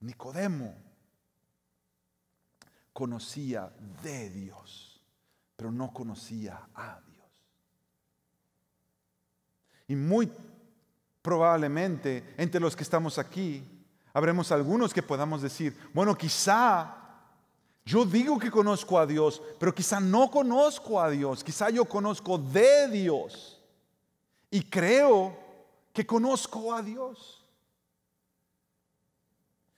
Nicodemo conocía de Dios, pero no conocía a Dios. Y muy probablemente entre los que estamos aquí, Habremos algunos que podamos decir, bueno, quizá yo digo que conozco a Dios, pero quizá no conozco a Dios, quizá yo conozco de Dios y creo que conozco a Dios.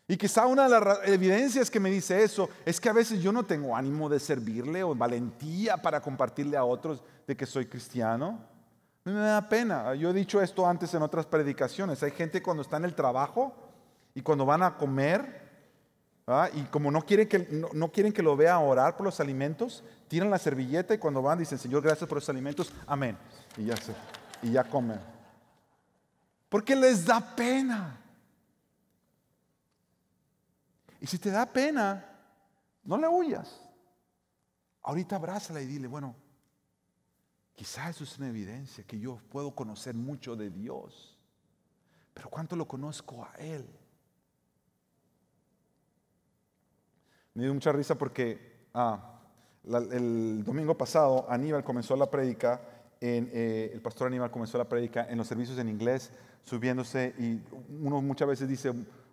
Y quizá una de las evidencias que me dice eso es que a veces yo no tengo ánimo de servirle o valentía para compartirle a otros de que soy cristiano. Me da pena. Yo he dicho esto antes en otras predicaciones. Hay gente cuando está en el trabajo y cuando van a comer, y como no quieren, que, quieren que lo vea orar por los alimentos, tiran la servilleta y cuando van dicen, Señor, gracias por los alimentos, amén. Y ya, se, y ya comen. Porque les da pena. Y si te da pena, no le huyas. Ahorita abrázala y dile, bueno, quizás eso es una evidencia que yo puedo conocer mucho de Dios, pero ¿cuánto lo conozco a Él? Me dio mucha risa porque ah, el domingo pasado Aníbal comenzó la prédica, eh, el pastor Aníbal comenzó la prédica en los servicios en inglés, subiéndose y uno muchas veces dice,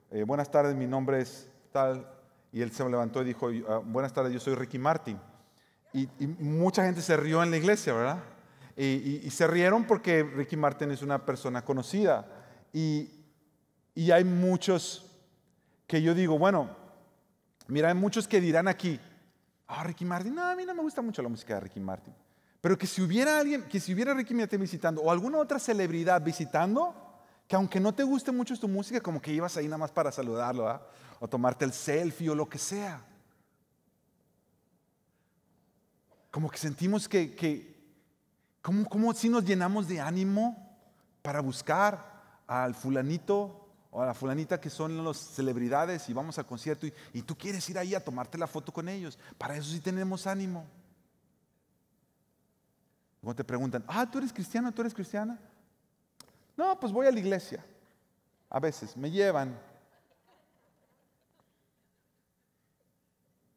eh, buenas tardes, mi nombre es tal, y él se levantó y dijo, ah, buenas tardes, yo soy Ricky Martin. Y, mucha gente se rió en la iglesia, ¿verdad? Y, se rieron porque Ricky Martin es una persona conocida. y hay muchos que yo digo, bueno, Mira, hay muchos que dirán aquí, ah, Ricky Martin, no, a mí no me gusta mucho la música de Ricky Martin. Pero que si hubiera alguien, que si hubiera Ricky Martin visitando o alguna otra celebridad visitando, que aunque no te guste mucho tu música, como que ibas ahí nada más para saludarlo, ¿ah? o tomarte el selfie o lo que sea. Como que sentimos que, que como, como si nos llenamos de ánimo para buscar al fulanito o a la fulanita que son las celebridades y vamos al concierto y, tú quieres ir ahí a tomarte la foto con ellos. Para eso sí tenemos ánimo. Luego te preguntan, ah, tú eres cristiana, tú eres cristiana. No, pues voy a la iglesia. A veces me llevan.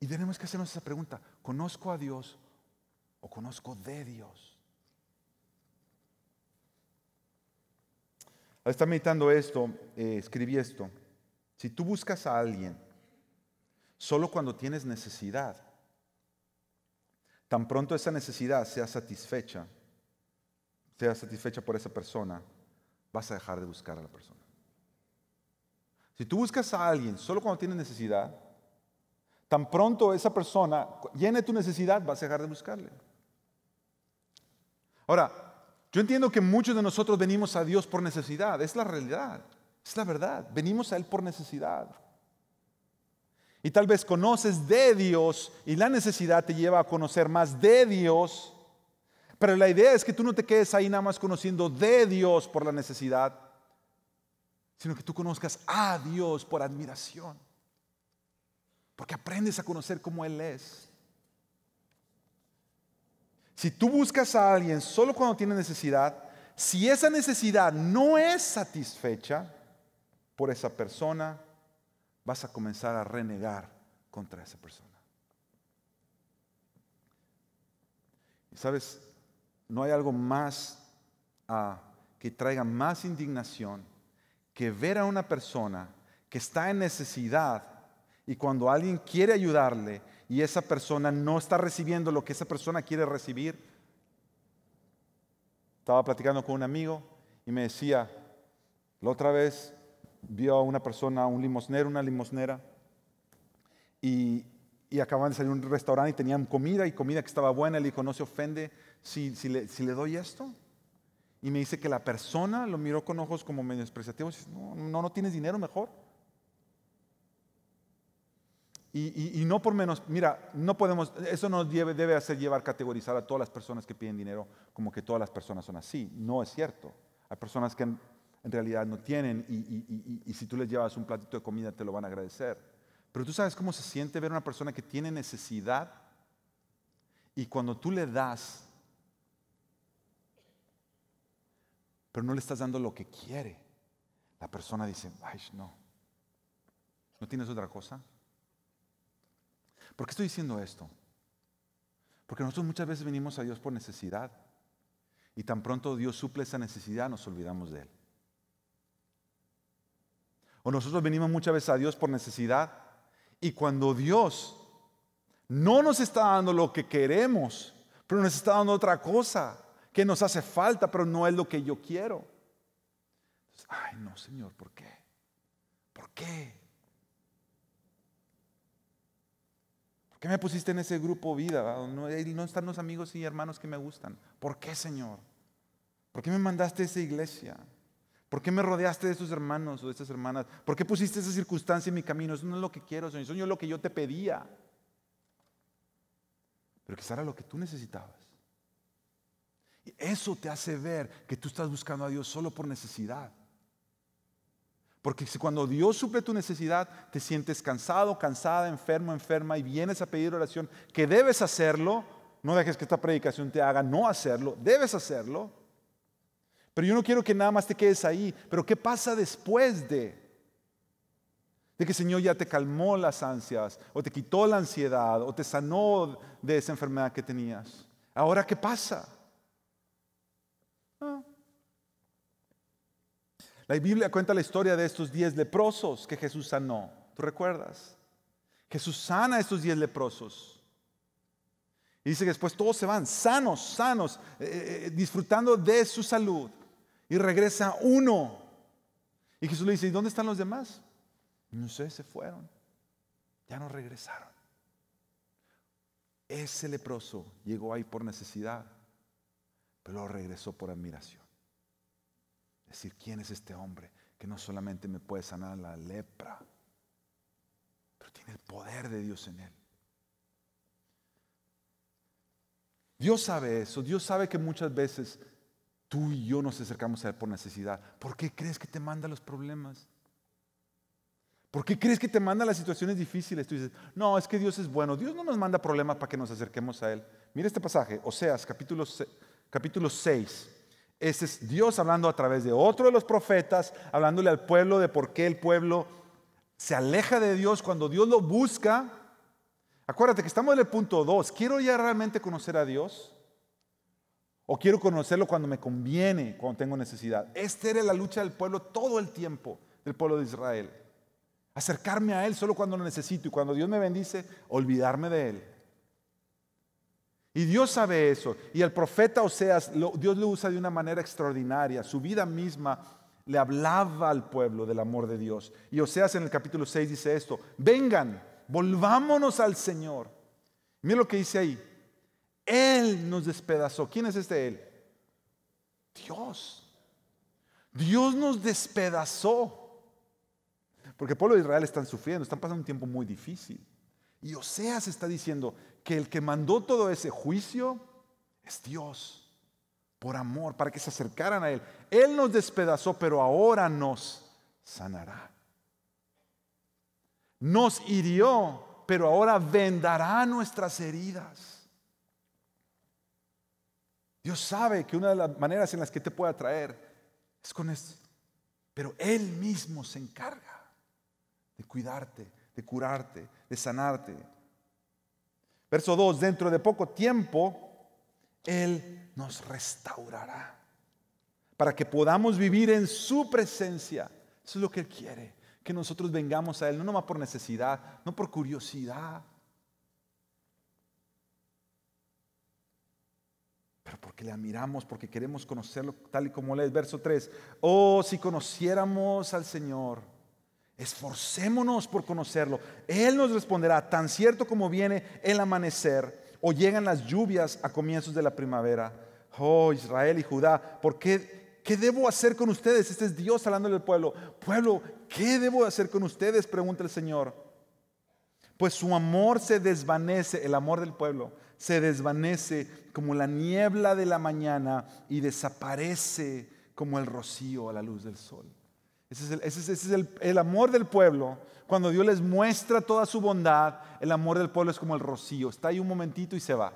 Y tenemos que hacernos esa pregunta, ¿conozco a Dios o conozco de Dios? Al ah, estar meditando esto, eh, escribí esto. Si tú buscas a alguien solo cuando tienes necesidad, tan pronto esa necesidad sea satisfecha, sea satisfecha por esa persona, vas a dejar de buscar a la persona. Si tú buscas a alguien solo cuando tienes necesidad, tan pronto esa persona llene tu necesidad, vas a dejar de buscarle. Ahora, yo entiendo que muchos de nosotros venimos a Dios por necesidad, es la realidad, es la verdad, venimos a Él por necesidad. Y tal vez conoces de Dios y la necesidad te lleva a conocer más de Dios, pero la idea es que tú no te quedes ahí nada más conociendo de Dios por la necesidad, sino que tú conozcas a Dios por admiración, porque aprendes a conocer cómo Él es. Si tú buscas a alguien solo cuando tiene necesidad, si esa necesidad no es satisfecha por esa persona, vas a comenzar a renegar contra esa persona. Y sabes, no hay algo más ah, que traiga más indignación que ver a una persona que está en necesidad y cuando alguien quiere ayudarle, y esa persona no está recibiendo lo que esa persona quiere recibir. Estaba platicando con un amigo y me decía, la otra vez vio a una persona, un limosnero, una limosnera, y, y acaban de salir a un restaurante y tenían comida y comida que estaba buena. Le dijo, no se ofende si, le, doy esto. Y me dice que la persona lo miró con ojos como medio despreciativos. No, no, no tienes dinero mejor. Y, no por menos, mira, no podemos, eso nos debe, debe hacer llevar categorizar a todas las personas que piden dinero como que todas las personas son así. No es cierto. Hay personas que en, realidad no tienen y, y, si tú les llevas un platito de comida te lo van a agradecer. Pero tú sabes cómo se siente ver a una persona que tiene necesidad y cuando tú le das, pero no le estás dando lo que quiere, la persona dice, ay, no, ¿no tienes otra cosa? ¿Por qué estoy diciendo esto? Porque nosotros muchas veces venimos a Dios por necesidad. Y tan pronto Dios suple esa necesidad, nos olvidamos de Él. O nosotros venimos muchas veces a Dios por necesidad. Y cuando Dios no nos está dando lo que queremos, pero nos está dando otra cosa que nos hace falta, pero no es lo que yo quiero. Entonces, ay, no, Señor, ¿por qué? ¿Por qué? me pusiste en ese grupo vida? No, eh, no están los amigos y hermanos que me gustan. ¿Por qué, Señor? ¿Por qué me mandaste a esa iglesia? ¿Por qué me rodeaste de esos hermanos o de esas hermanas? ¿Por qué pusiste esa circunstancia en mi camino? Eso no es lo que quiero, Señor. Eso no es lo que yo te pedía. Pero quizá era lo que tú necesitabas. Y eso te hace ver que tú estás buscando a Dios solo por necesidad. Porque si cuando Dios suple tu necesidad, te sientes cansado, cansada, enfermo, enferma y vienes a pedir oración, que debes hacerlo. No dejes que esta predicación te haga no hacerlo, debes hacerlo. Pero yo no quiero que nada más te quedes ahí. Pero ¿qué pasa después de? De que el Señor ya te calmó las ansias, o te quitó la ansiedad, o te sanó de esa enfermedad que tenías. Ahora, ¿qué pasa? Ah, la Biblia cuenta la historia de estos diez leprosos que Jesús sanó. ¿Tú recuerdas? Jesús sana a estos diez leprosos. Y dice que después todos se van sanos, sanos, eh, eh, eh, disfrutando de su salud. Y regresa uno. Y Jesús le dice, ¿y dónde están los demás? No sé, se fueron. Ya no regresaron. Ese leproso llegó ahí por necesidad, pero regresó por admiración. Decir, ¿quién es este hombre que no solamente me puede sanar la lepra, pero tiene el poder de Dios en él? Dios sabe eso, Dios sabe que muchas veces tú y yo nos acercamos a Él por necesidad. ¿Por qué crees que te manda los problemas? ¿Por qué crees que te manda las situaciones difíciles? Tú dices, no, es que Dios es bueno. Dios no nos manda problemas para que nos acerquemos a Él. Mira este pasaje, Oseas, capítulo, capítulo 6, ese es Dios hablando a través de otro de los profetas, hablándole al pueblo de por qué el pueblo se aleja de Dios cuando Dios lo busca. Acuérdate que estamos en el punto 2. ¿Quiero ya realmente conocer a Dios? ¿O quiero conocerlo cuando me conviene, cuando tengo necesidad? Esta era la lucha del pueblo todo el tiempo, del pueblo de Israel. Acercarme a Él solo cuando lo necesito y cuando Dios me bendice, olvidarme de Él. Y Dios sabe eso. Y el profeta Oseas, Dios lo usa de una manera extraordinaria. Su vida misma le hablaba al pueblo del amor de Dios. Y Oseas en el capítulo 6 dice esto, vengan, volvámonos al Señor. Mira lo que dice ahí. Él nos despedazó. ¿Quién es este Él? Dios. Dios nos despedazó. Porque el pueblo de Israel están sufriendo, están pasando un tiempo muy difícil. Y Oseas está diciendo, que el que mandó todo ese juicio es Dios, por amor, para que se acercaran a Él. Él nos despedazó, pero ahora nos sanará. Nos hirió, pero ahora vendará nuestras heridas. Dios sabe que una de las maneras en las que te puede atraer es con esto. Pero Él mismo se encarga de cuidarte, de curarte, de sanarte. Verso 2, dentro de poco tiempo, Él nos restaurará para que podamos vivir en su presencia. Eso es lo que Él quiere, que nosotros vengamos a Él, no nomás por necesidad, no por curiosidad, pero porque le admiramos, porque queremos conocerlo tal y como Él es. Verso 3, oh, si conociéramos al Señor Esforcémonos por conocerlo. Él nos responderá, tan cierto como viene el amanecer o llegan las lluvias a comienzos de la primavera. Oh Israel y Judá, ¿por qué, qué debo hacer con ustedes? Este es Dios hablando del pueblo. Pueblo, ¿qué debo hacer con ustedes? Pregunta el Señor. Pues su amor se desvanece, el amor del pueblo se desvanece como la niebla de la mañana y desaparece como el rocío a la luz del sol. Ese es, el, amor del pueblo. Cuando Dios les muestra toda su bondad, el amor del pueblo es como el rocío. Está ahí un momentito y se va.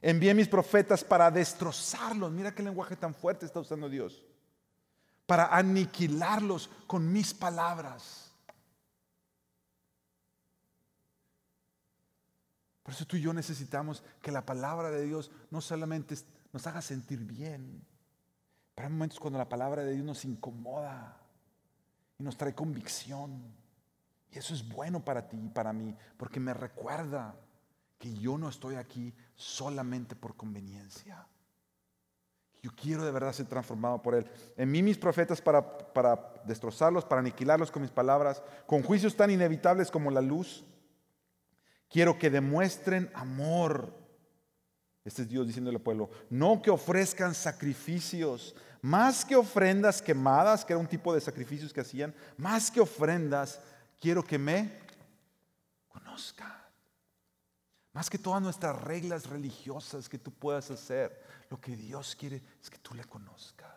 Envié mis profetas para destrozarlos. Mira qué lenguaje tan fuerte está usando Dios. Para aniquilarlos con mis palabras. Por eso tú y yo necesitamos que la palabra de Dios no solamente nos haga sentir bien, pero hay momentos cuando la palabra de Dios nos incomoda y nos trae convicción. Y eso es bueno para ti y para mí, porque me recuerda que yo no estoy aquí solamente por conveniencia. Yo quiero de verdad ser transformado por Él. En mí mis profetas para, para destrozarlos, para aniquilarlos con mis palabras, con juicios tan inevitables como la luz. Quiero que demuestren amor este es Dios diciéndole al pueblo, no que ofrezcan sacrificios, más que ofrendas quemadas, que era un tipo de sacrificios que hacían, más que ofrendas, quiero que me conozca. Más que todas nuestras reglas religiosas que tú puedas hacer, lo que Dios quiere es que tú le conozcas.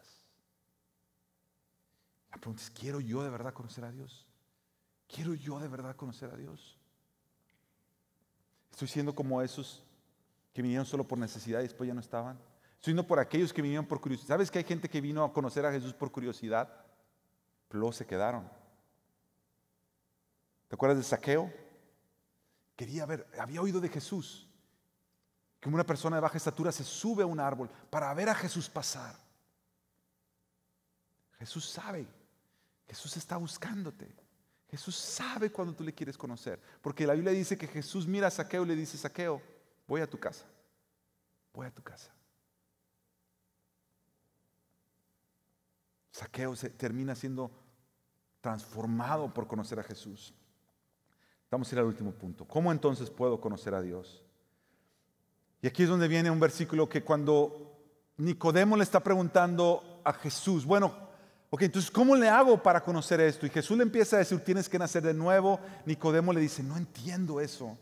La pregunta es, ¿quiero yo de verdad conocer a Dios? ¿Quiero yo de verdad conocer a Dios? Estoy siendo como esos que vinieron solo por necesidad y después ya no estaban, sino por aquellos que vinieron por curiosidad. ¿Sabes que hay gente que vino a conocer a Jesús por curiosidad? Pero se quedaron. ¿Te acuerdas de Saqueo? Quería ver, había oído de Jesús, que una persona de baja estatura se sube a un árbol para ver a Jesús pasar. Jesús sabe, Jesús está buscándote. Jesús sabe cuando tú le quieres conocer, porque la Biblia dice que Jesús mira a Saqueo y le dice, Saqueo, voy a tu casa, voy a tu casa. Saqueo se termina siendo transformado por conocer a Jesús. Vamos a ir al último punto. ¿Cómo entonces puedo conocer a Dios? Y aquí es donde viene un versículo que cuando Nicodemo le está preguntando a Jesús, bueno, ok, entonces ¿cómo le hago para conocer esto? Y Jesús le empieza a decir, tienes que nacer de nuevo. Nicodemo le dice, no entiendo eso.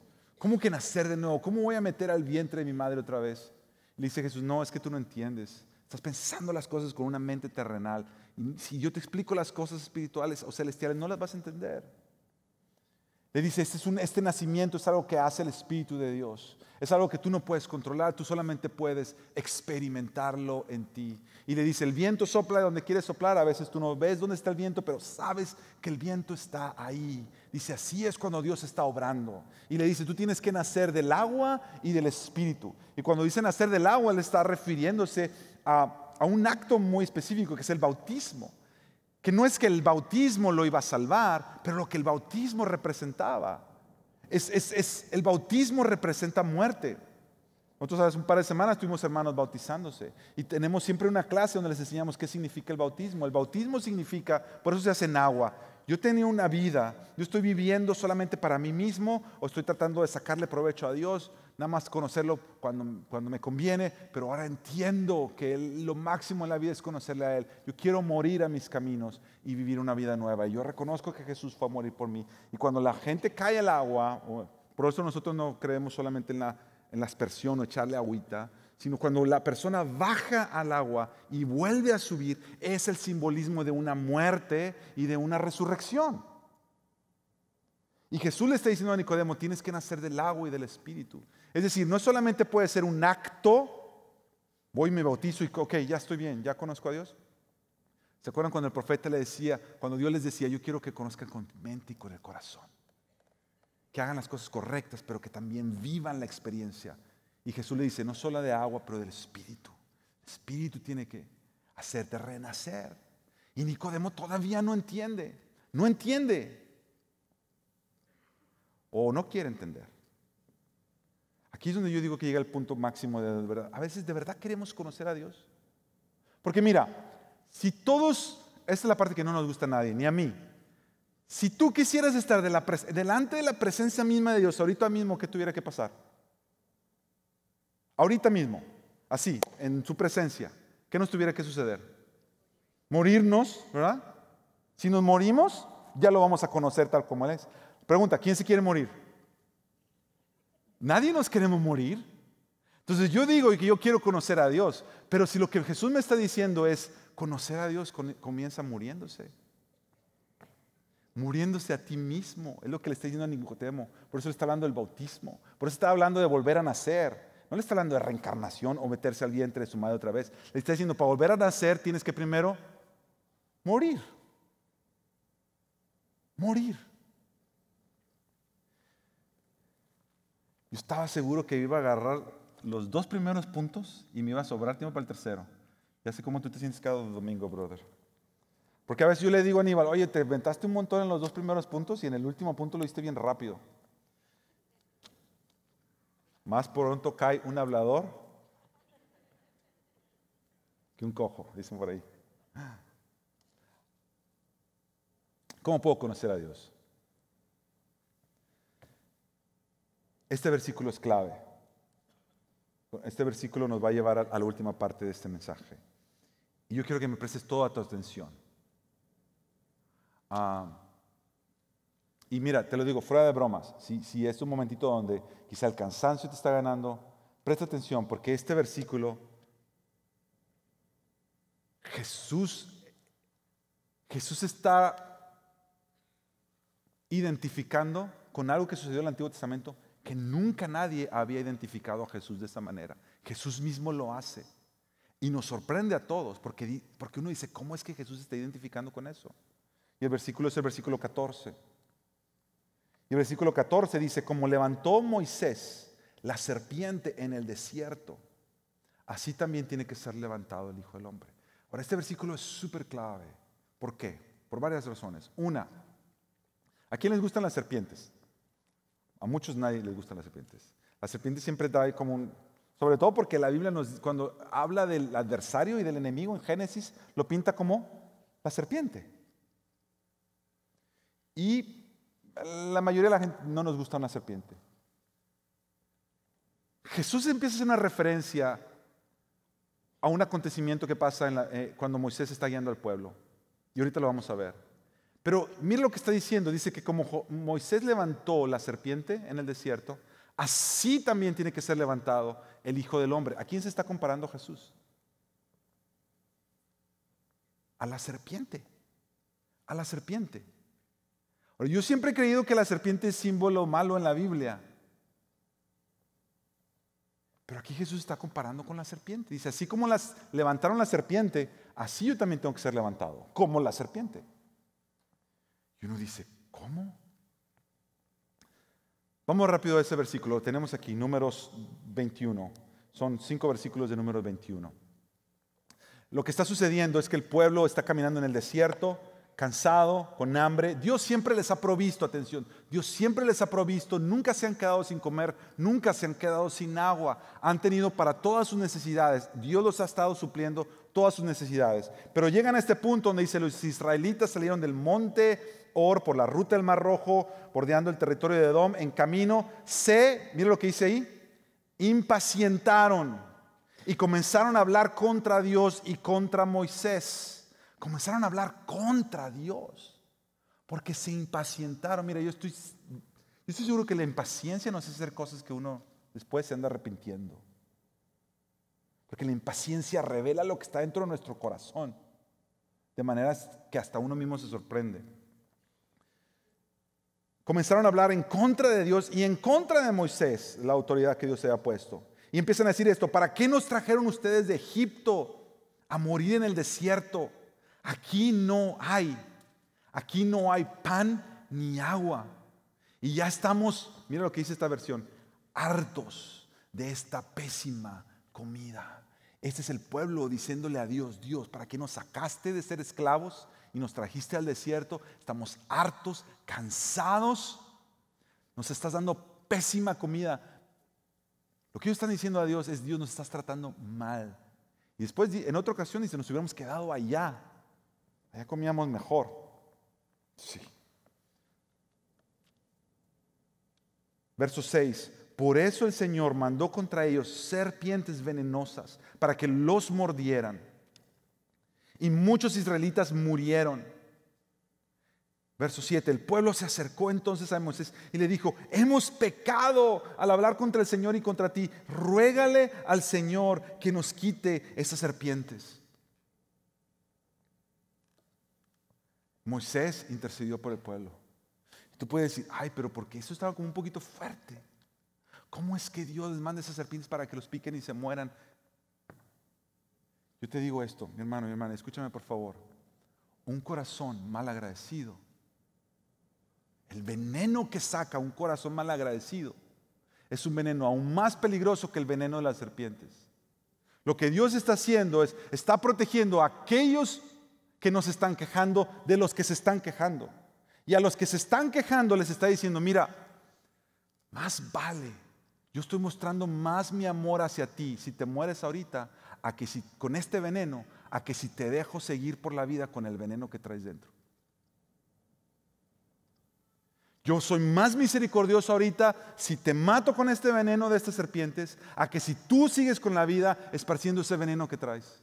¿Cómo que nacer de nuevo? ¿Cómo voy a meter al vientre de mi madre otra vez? le dice Jesús, no, es que tú no entiendes. Estás pensando las cosas con una mente terrenal. Y si yo te explico las cosas espirituales o celestiales, no las vas a entender. Le dice, este, este, nacimiento es algo que hace el Espíritu de Dios. Es algo que tú no puedes controlar, tú solamente puedes experimentarlo en ti. Y le dice, el viento sopla donde quiere soplar, a veces tú no ves dónde está el viento, pero sabes que el viento está ahí. Dice, así es cuando Dios está obrando. Y le dice, tú tienes que nacer del agua y del espíritu. Y cuando dice nacer del agua, él está refiriéndose a, a un acto muy específico, que es el bautismo que no es que el bautismo lo iba a salvar, pero lo que el bautismo representaba. Es, el bautismo representa muerte. Nosotros hace un par de semanas tuvimos hermanos bautizándose y tenemos siempre una clase donde les enseñamos qué significa el bautismo. El bautismo significa, por eso se hace en agua. Yo tenía una vida, yo estoy viviendo solamente para mí mismo o estoy tratando de sacarle provecho a Dios nada más conocerlo cuando, me conviene, pero ahora entiendo que lo máximo en la vida es conocerle a Él. Yo quiero morir a mis caminos y vivir una vida nueva. Y yo reconozco que Jesús fue a morir por mí. Y cuando la gente cae al agua, por eso nosotros no creemos solamente en la, en la aspersión o echarle agüita, sino cuando la persona baja al agua y vuelve a subir, es el simbolismo de una muerte y de una resurrección. Y Jesús le está diciendo a Nicodemo, tienes que nacer del agua y del espíritu. Es decir, no solamente puede ser un acto, voy, me bautizo y, ok, ya estoy bien, ya conozco a Dios. ¿Se acuerdan cuando el profeta le decía, cuando Dios les decía, yo quiero que conozcan con mente y con el corazón? Que hagan las cosas correctas, pero que también vivan la experiencia. Y Jesús le dice, no solo de agua, pero del espíritu. El espíritu tiene que hacerte renacer. Y Nicodemo todavía no entiende, no entiende o no quiere entender. Aquí es donde yo digo que llega el punto máximo de verdad. A veces de verdad queremos conocer a Dios. Porque mira, si todos, esta es la parte que no nos gusta a nadie, ni a mí. Si tú quisieras estar delante de la presencia misma de Dios ahorita mismo, ¿qué tuviera que pasar? Ahorita mismo, así, en su presencia, ¿qué nos tuviera que suceder? Morirnos, ¿verdad? Si nos morimos, ya lo vamos a conocer tal como Él es. Pregunta, ¿quién se quiere morir? Nadie nos queremos morir. Entonces yo digo que yo quiero conocer a Dios, pero si lo que Jesús me está diciendo es conocer a Dios comienza muriéndose. Muriéndose a ti mismo, es lo que le está diciendo a Nicodemo. Por eso le está hablando del bautismo, por eso está hablando de volver a nacer. No le está hablando de reencarnación o meterse al vientre de su madre otra vez. Le está diciendo, para volver a nacer tienes que primero morir. Morir. Yo estaba seguro que iba a agarrar los dos primeros puntos y me iba a sobrar tiempo para el tercero. Ya sé cómo tú te sientes cada domingo, brother. Porque a veces yo le digo a Aníbal, oye, te inventaste un montón en los dos primeros puntos y en el último punto lo hiciste bien rápido. Más pronto cae un hablador que un cojo, dicen por ahí. ¿Cómo puedo conocer a Dios? Este versículo es clave. Este versículo nos va a llevar a la última parte de este mensaje. Y yo quiero que me prestes toda tu atención. Ah, y mira, te lo digo, fuera de bromas, si, si es un momentito donde quizá el cansancio te está ganando, presta atención porque este versículo, Jesús, Jesús está identificando con algo que sucedió en el Antiguo Testamento que nunca nadie había identificado a Jesús de esa manera. Jesús mismo lo hace. Y nos sorprende a todos, porque, porque uno dice, ¿cómo es que Jesús está identificando con eso? Y el versículo es el versículo 14. Y el versículo 14 dice, como levantó Moisés la serpiente en el desierto, así también tiene que ser levantado el Hijo del Hombre. Ahora, este versículo es súper clave. ¿Por qué? Por varias razones. Una, ¿a quién les gustan las serpientes? A muchos nadie les gustan las serpientes. La serpiente siempre ahí como un... Sobre todo porque la Biblia nos, cuando habla del adversario y del enemigo en Génesis, lo pinta como la serpiente. Y la mayoría de la gente no nos gusta una serpiente. Jesús empieza a hacer una referencia a un acontecimiento que pasa eh, cuando Moisés está guiando al pueblo. Y ahorita lo vamos a ver. Pero mira lo que está diciendo. Dice que como Moisés levantó la serpiente en el desierto, así también tiene que ser levantado el Hijo del Hombre. ¿A quién se está comparando Jesús? A la serpiente. A la serpiente. Ahora, yo siempre he creído que la serpiente es símbolo malo en la Biblia. Pero aquí Jesús está comparando con la serpiente. Dice, así como las, levantaron la serpiente, así yo también tengo que ser levantado, como la serpiente uno dice, ¿cómo? Vamos rápido a ese versículo. tenemos aquí, números 21. Son cinco versículos de números 21. Lo que está sucediendo es que el pueblo está caminando en el desierto, cansado, con hambre. Dios siempre les ha provisto, atención, Dios siempre les ha provisto, nunca se han quedado sin comer, nunca se han quedado sin agua. Han tenido para todas sus necesidades, Dios los ha estado supliendo todas sus necesidades. Pero llegan a este punto donde dice, los israelitas salieron del monte por la ruta del Mar Rojo, bordeando el territorio de Edom, en camino, se, mire lo que dice ahí, impacientaron y comenzaron a hablar contra Dios y contra Moisés. Comenzaron a hablar contra Dios porque se impacientaron. Mira, yo estoy, yo estoy seguro que la impaciencia no es hacer cosas que uno después se anda arrepintiendo. Porque la impaciencia revela lo que está dentro de nuestro corazón. De manera que hasta uno mismo se sorprende comenzaron a hablar en contra de Dios y en contra de Moisés, la autoridad que Dios había puesto. Y empiezan a decir esto, ¿para qué nos trajeron ustedes de Egipto a morir en el desierto? Aquí no hay, aquí no hay pan ni agua. Y ya estamos, mira lo que dice esta versión, hartos de esta pésima comida. Este es el pueblo diciéndole a Dios, Dios, ¿para qué nos sacaste de ser esclavos? y nos trajiste al desierto, estamos hartos, cansados, nos estás dando pésima comida. Lo que ellos están diciendo a Dios es, Dios nos estás tratando mal. Y después en otra ocasión dice, nos hubiéramos quedado allá, allá comíamos mejor. Sí. Verso 6. Por eso el Señor mandó contra ellos serpientes venenosas para que los mordieran y muchos israelitas murieron. Verso 7, el pueblo se acercó entonces a Moisés y le dijo, hemos pecado al hablar contra el Señor y contra ti, ruégale al Señor que nos quite esas serpientes. Moisés intercedió por el pueblo. Tú puedes decir, ay, pero porque eso estaba como un poquito fuerte. ¿Cómo es que Dios les manda esas serpientes para que los piquen y se mueran? Yo te digo esto, mi hermano, mi hermana, escúchame por favor. Un corazón mal agradecido, el veneno que saca un corazón mal agradecido, es un veneno aún más peligroso que el veneno de las serpientes. Lo que Dios está haciendo es, está protegiendo a aquellos que nos están quejando de los que se están quejando. Y a los que se están quejando les está diciendo, mira, más vale. Yo estoy mostrando más mi amor hacia ti. Si te mueres ahorita, a que si con este veneno, a que si te dejo seguir por la vida con el veneno que traes dentro. Yo soy más misericordioso ahorita si te mato con este veneno de estas serpientes, a que si tú sigues con la vida esparciendo ese veneno que traes.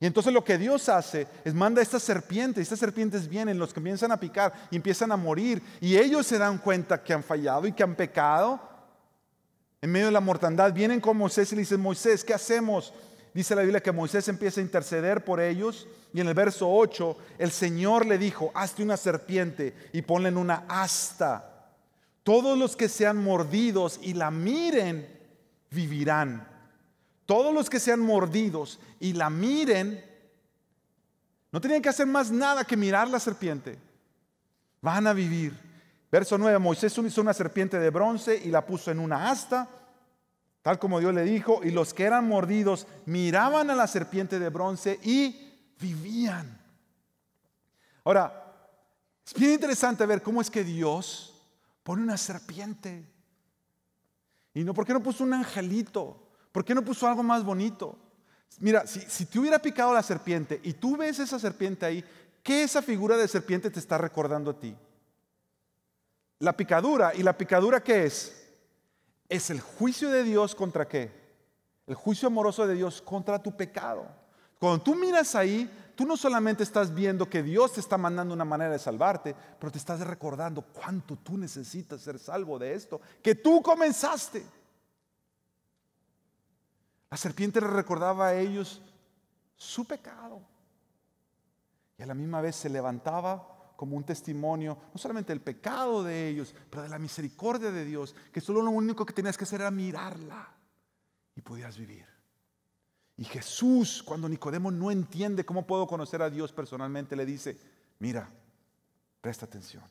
Y entonces lo que Dios hace es manda a estas serpientes, estas serpientes vienen, los que empiezan a picar y empiezan a morir, y ellos se dan cuenta que han fallado y que han pecado, en medio de la mortandad, vienen con Moisés y le dicen, Moisés, ¿qué hacemos? Dice la Biblia que Moisés empieza a interceder por ellos y en el verso 8 el Señor le dijo, hazte una serpiente y ponle en una asta. Todos los que sean mordidos y la miren, vivirán. Todos los que sean mordidos y la miren, no tenían que hacer más nada que mirar la serpiente. Van a vivir. Verso 9, Moisés hizo una serpiente de bronce y la puso en una asta, tal como Dios le dijo, y los que eran mordidos miraban a la serpiente de bronce y vivían. Ahora, es bien interesante ver cómo es que Dios pone una serpiente. Y no, ¿por qué no puso un angelito? ¿Por qué no puso algo más bonito? Mira, si, si te hubiera picado la serpiente y tú ves esa serpiente ahí, ¿qué esa figura de serpiente te está recordando a ti? La picadura. ¿Y la picadura qué es? Es el juicio de Dios contra qué? El juicio amoroso de Dios contra tu pecado. Cuando tú miras ahí, tú no solamente estás viendo que Dios te está mandando una manera de salvarte, pero te estás recordando cuánto tú necesitas ser salvo de esto, que tú comenzaste. La serpiente le recordaba a ellos su pecado. Y a la misma vez se levantaba como un testimonio, no solamente del pecado de ellos, pero de la misericordia de Dios, que solo lo único que tenías que hacer era mirarla y podías vivir. Y Jesús, cuando Nicodemo no entiende cómo puedo conocer a Dios personalmente, le dice, mira, presta atención,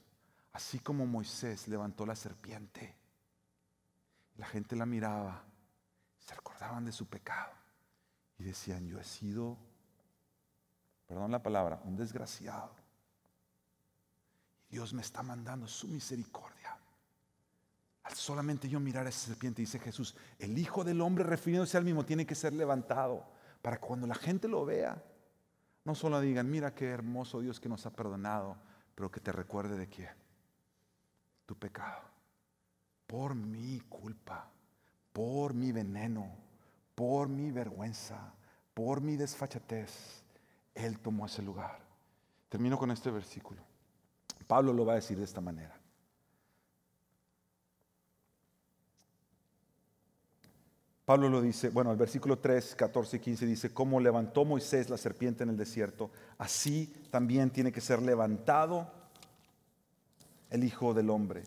así como Moisés levantó la serpiente, la gente la miraba, se acordaban de su pecado y decían, yo he sido, perdón la palabra, un desgraciado. Dios me está mandando su misericordia. Al solamente yo mirar a esa serpiente, dice Jesús, el Hijo del Hombre, refiriéndose al mismo, tiene que ser levantado para cuando la gente lo vea, no solo digan, mira qué hermoso Dios que nos ha perdonado, pero que te recuerde de qué? Tu pecado. Por mi culpa, por mi veneno, por mi vergüenza, por mi desfachatez, Él tomó ese lugar. Termino con este versículo. Pablo lo va a decir de esta manera. Pablo lo dice, bueno, el versículo 3, 14 y 15 dice, como levantó Moisés la serpiente en el desierto, así también tiene que ser levantado el Hijo del Hombre.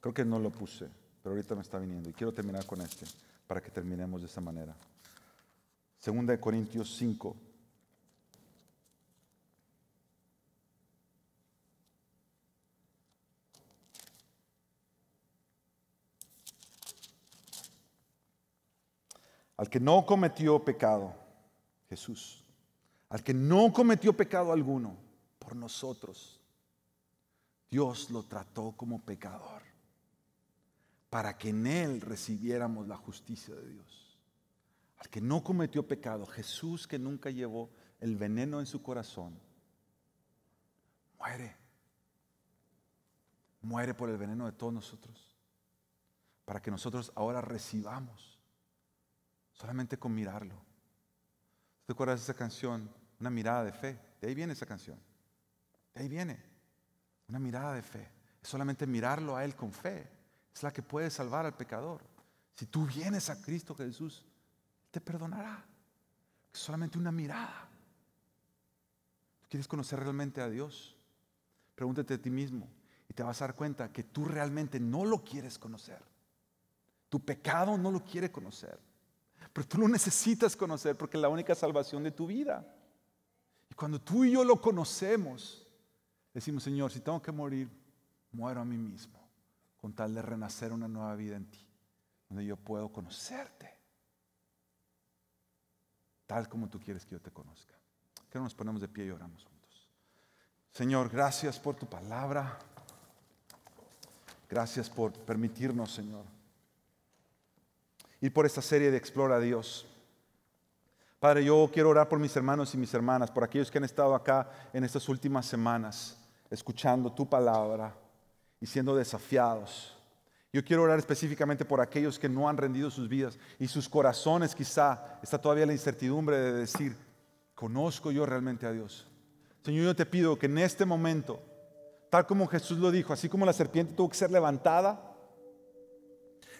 Creo que no lo puse, pero ahorita me está viniendo y quiero terminar con este para que terminemos de esta manera. Segunda de Corintios 5, al que no cometió pecado, Jesús, al que no cometió pecado alguno por nosotros, Dios lo trató como pecador para que en él recibiéramos la justicia de Dios. Al que no cometió pecado, Jesús que nunca llevó el veneno en su corazón, muere. Muere por el veneno de todos nosotros. Para que nosotros ahora recibamos Solamente con mirarlo. ¿Te acuerdas de esa canción? Una mirada de fe. De ahí viene esa canción. De ahí viene. Una mirada de fe. Es solamente mirarlo a Él con fe. Es la que puede salvar al pecador. Si tú vienes a Cristo Jesús, te perdonará. Es solamente una mirada. ¿Tú quieres conocer realmente a Dios? Pregúntate a ti mismo y te vas a dar cuenta que tú realmente no lo quieres conocer. Tu pecado no lo quiere conocer. Pero tú lo necesitas conocer porque es la única salvación de tu vida. Y cuando tú y yo lo conocemos, decimos, Señor, si tengo que morir, muero a mí mismo, con tal de renacer una nueva vida en ti, donde yo puedo conocerte, tal como tú quieres que yo te conozca. Que no nos ponemos de pie y oramos juntos. Señor, gracias por tu palabra. Gracias por permitirnos, Señor ir por esta serie de Explora a Dios. Padre, yo quiero orar por mis hermanos y mis hermanas, por aquellos que han estado acá en estas últimas semanas, escuchando tu palabra y siendo desafiados. Yo quiero orar específicamente por aquellos que no han rendido sus vidas y sus corazones quizá está todavía la incertidumbre de decir, ¿conozco yo realmente a Dios? Señor, yo te pido que en este momento, tal como Jesús lo dijo, así como la serpiente tuvo que ser levantada,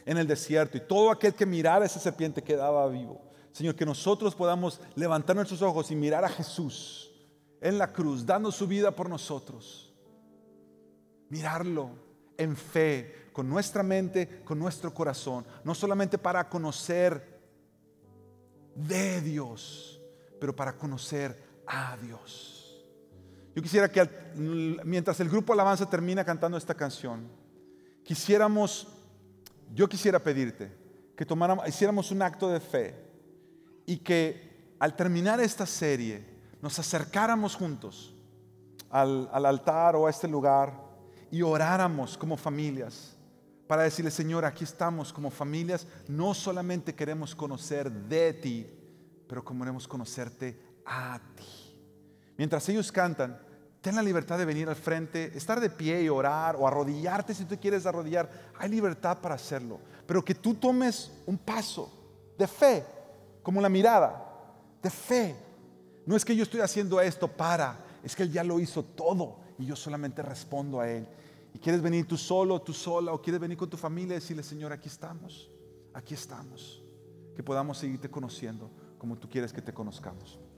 en el desierto y todo aquel que mirara a esa serpiente quedaba vivo. Señor, que nosotros podamos levantar nuestros ojos y mirar a Jesús en la cruz, dando su vida por nosotros. Mirarlo en fe, con nuestra mente, con nuestro corazón, no solamente para conocer de Dios, pero para conocer a Dios. Yo quisiera que mientras el grupo alabanza termina cantando esta canción, quisiéramos yo quisiera pedirte que hiciéramos un acto de fe y que al terminar esta serie nos acercáramos juntos al, al altar o a este lugar y oráramos como familias para decirle, Señor, aquí estamos como familias, no solamente queremos conocer de ti, pero queremos conocerte a ti. Mientras ellos cantan, Ten la libertad de venir al frente, estar de pie y orar o arrodillarte si tú quieres arrodillar. Hay libertad para hacerlo. Pero que tú tomes un paso de fe, como la mirada, de fe. No es que yo estoy haciendo esto para, es que Él ya lo hizo todo y yo solamente respondo a Él. Y quieres venir tú solo, tú sola, o quieres venir con tu familia y decirle, Señor, aquí estamos, aquí estamos. Que podamos seguirte conociendo como tú quieres que te conozcamos.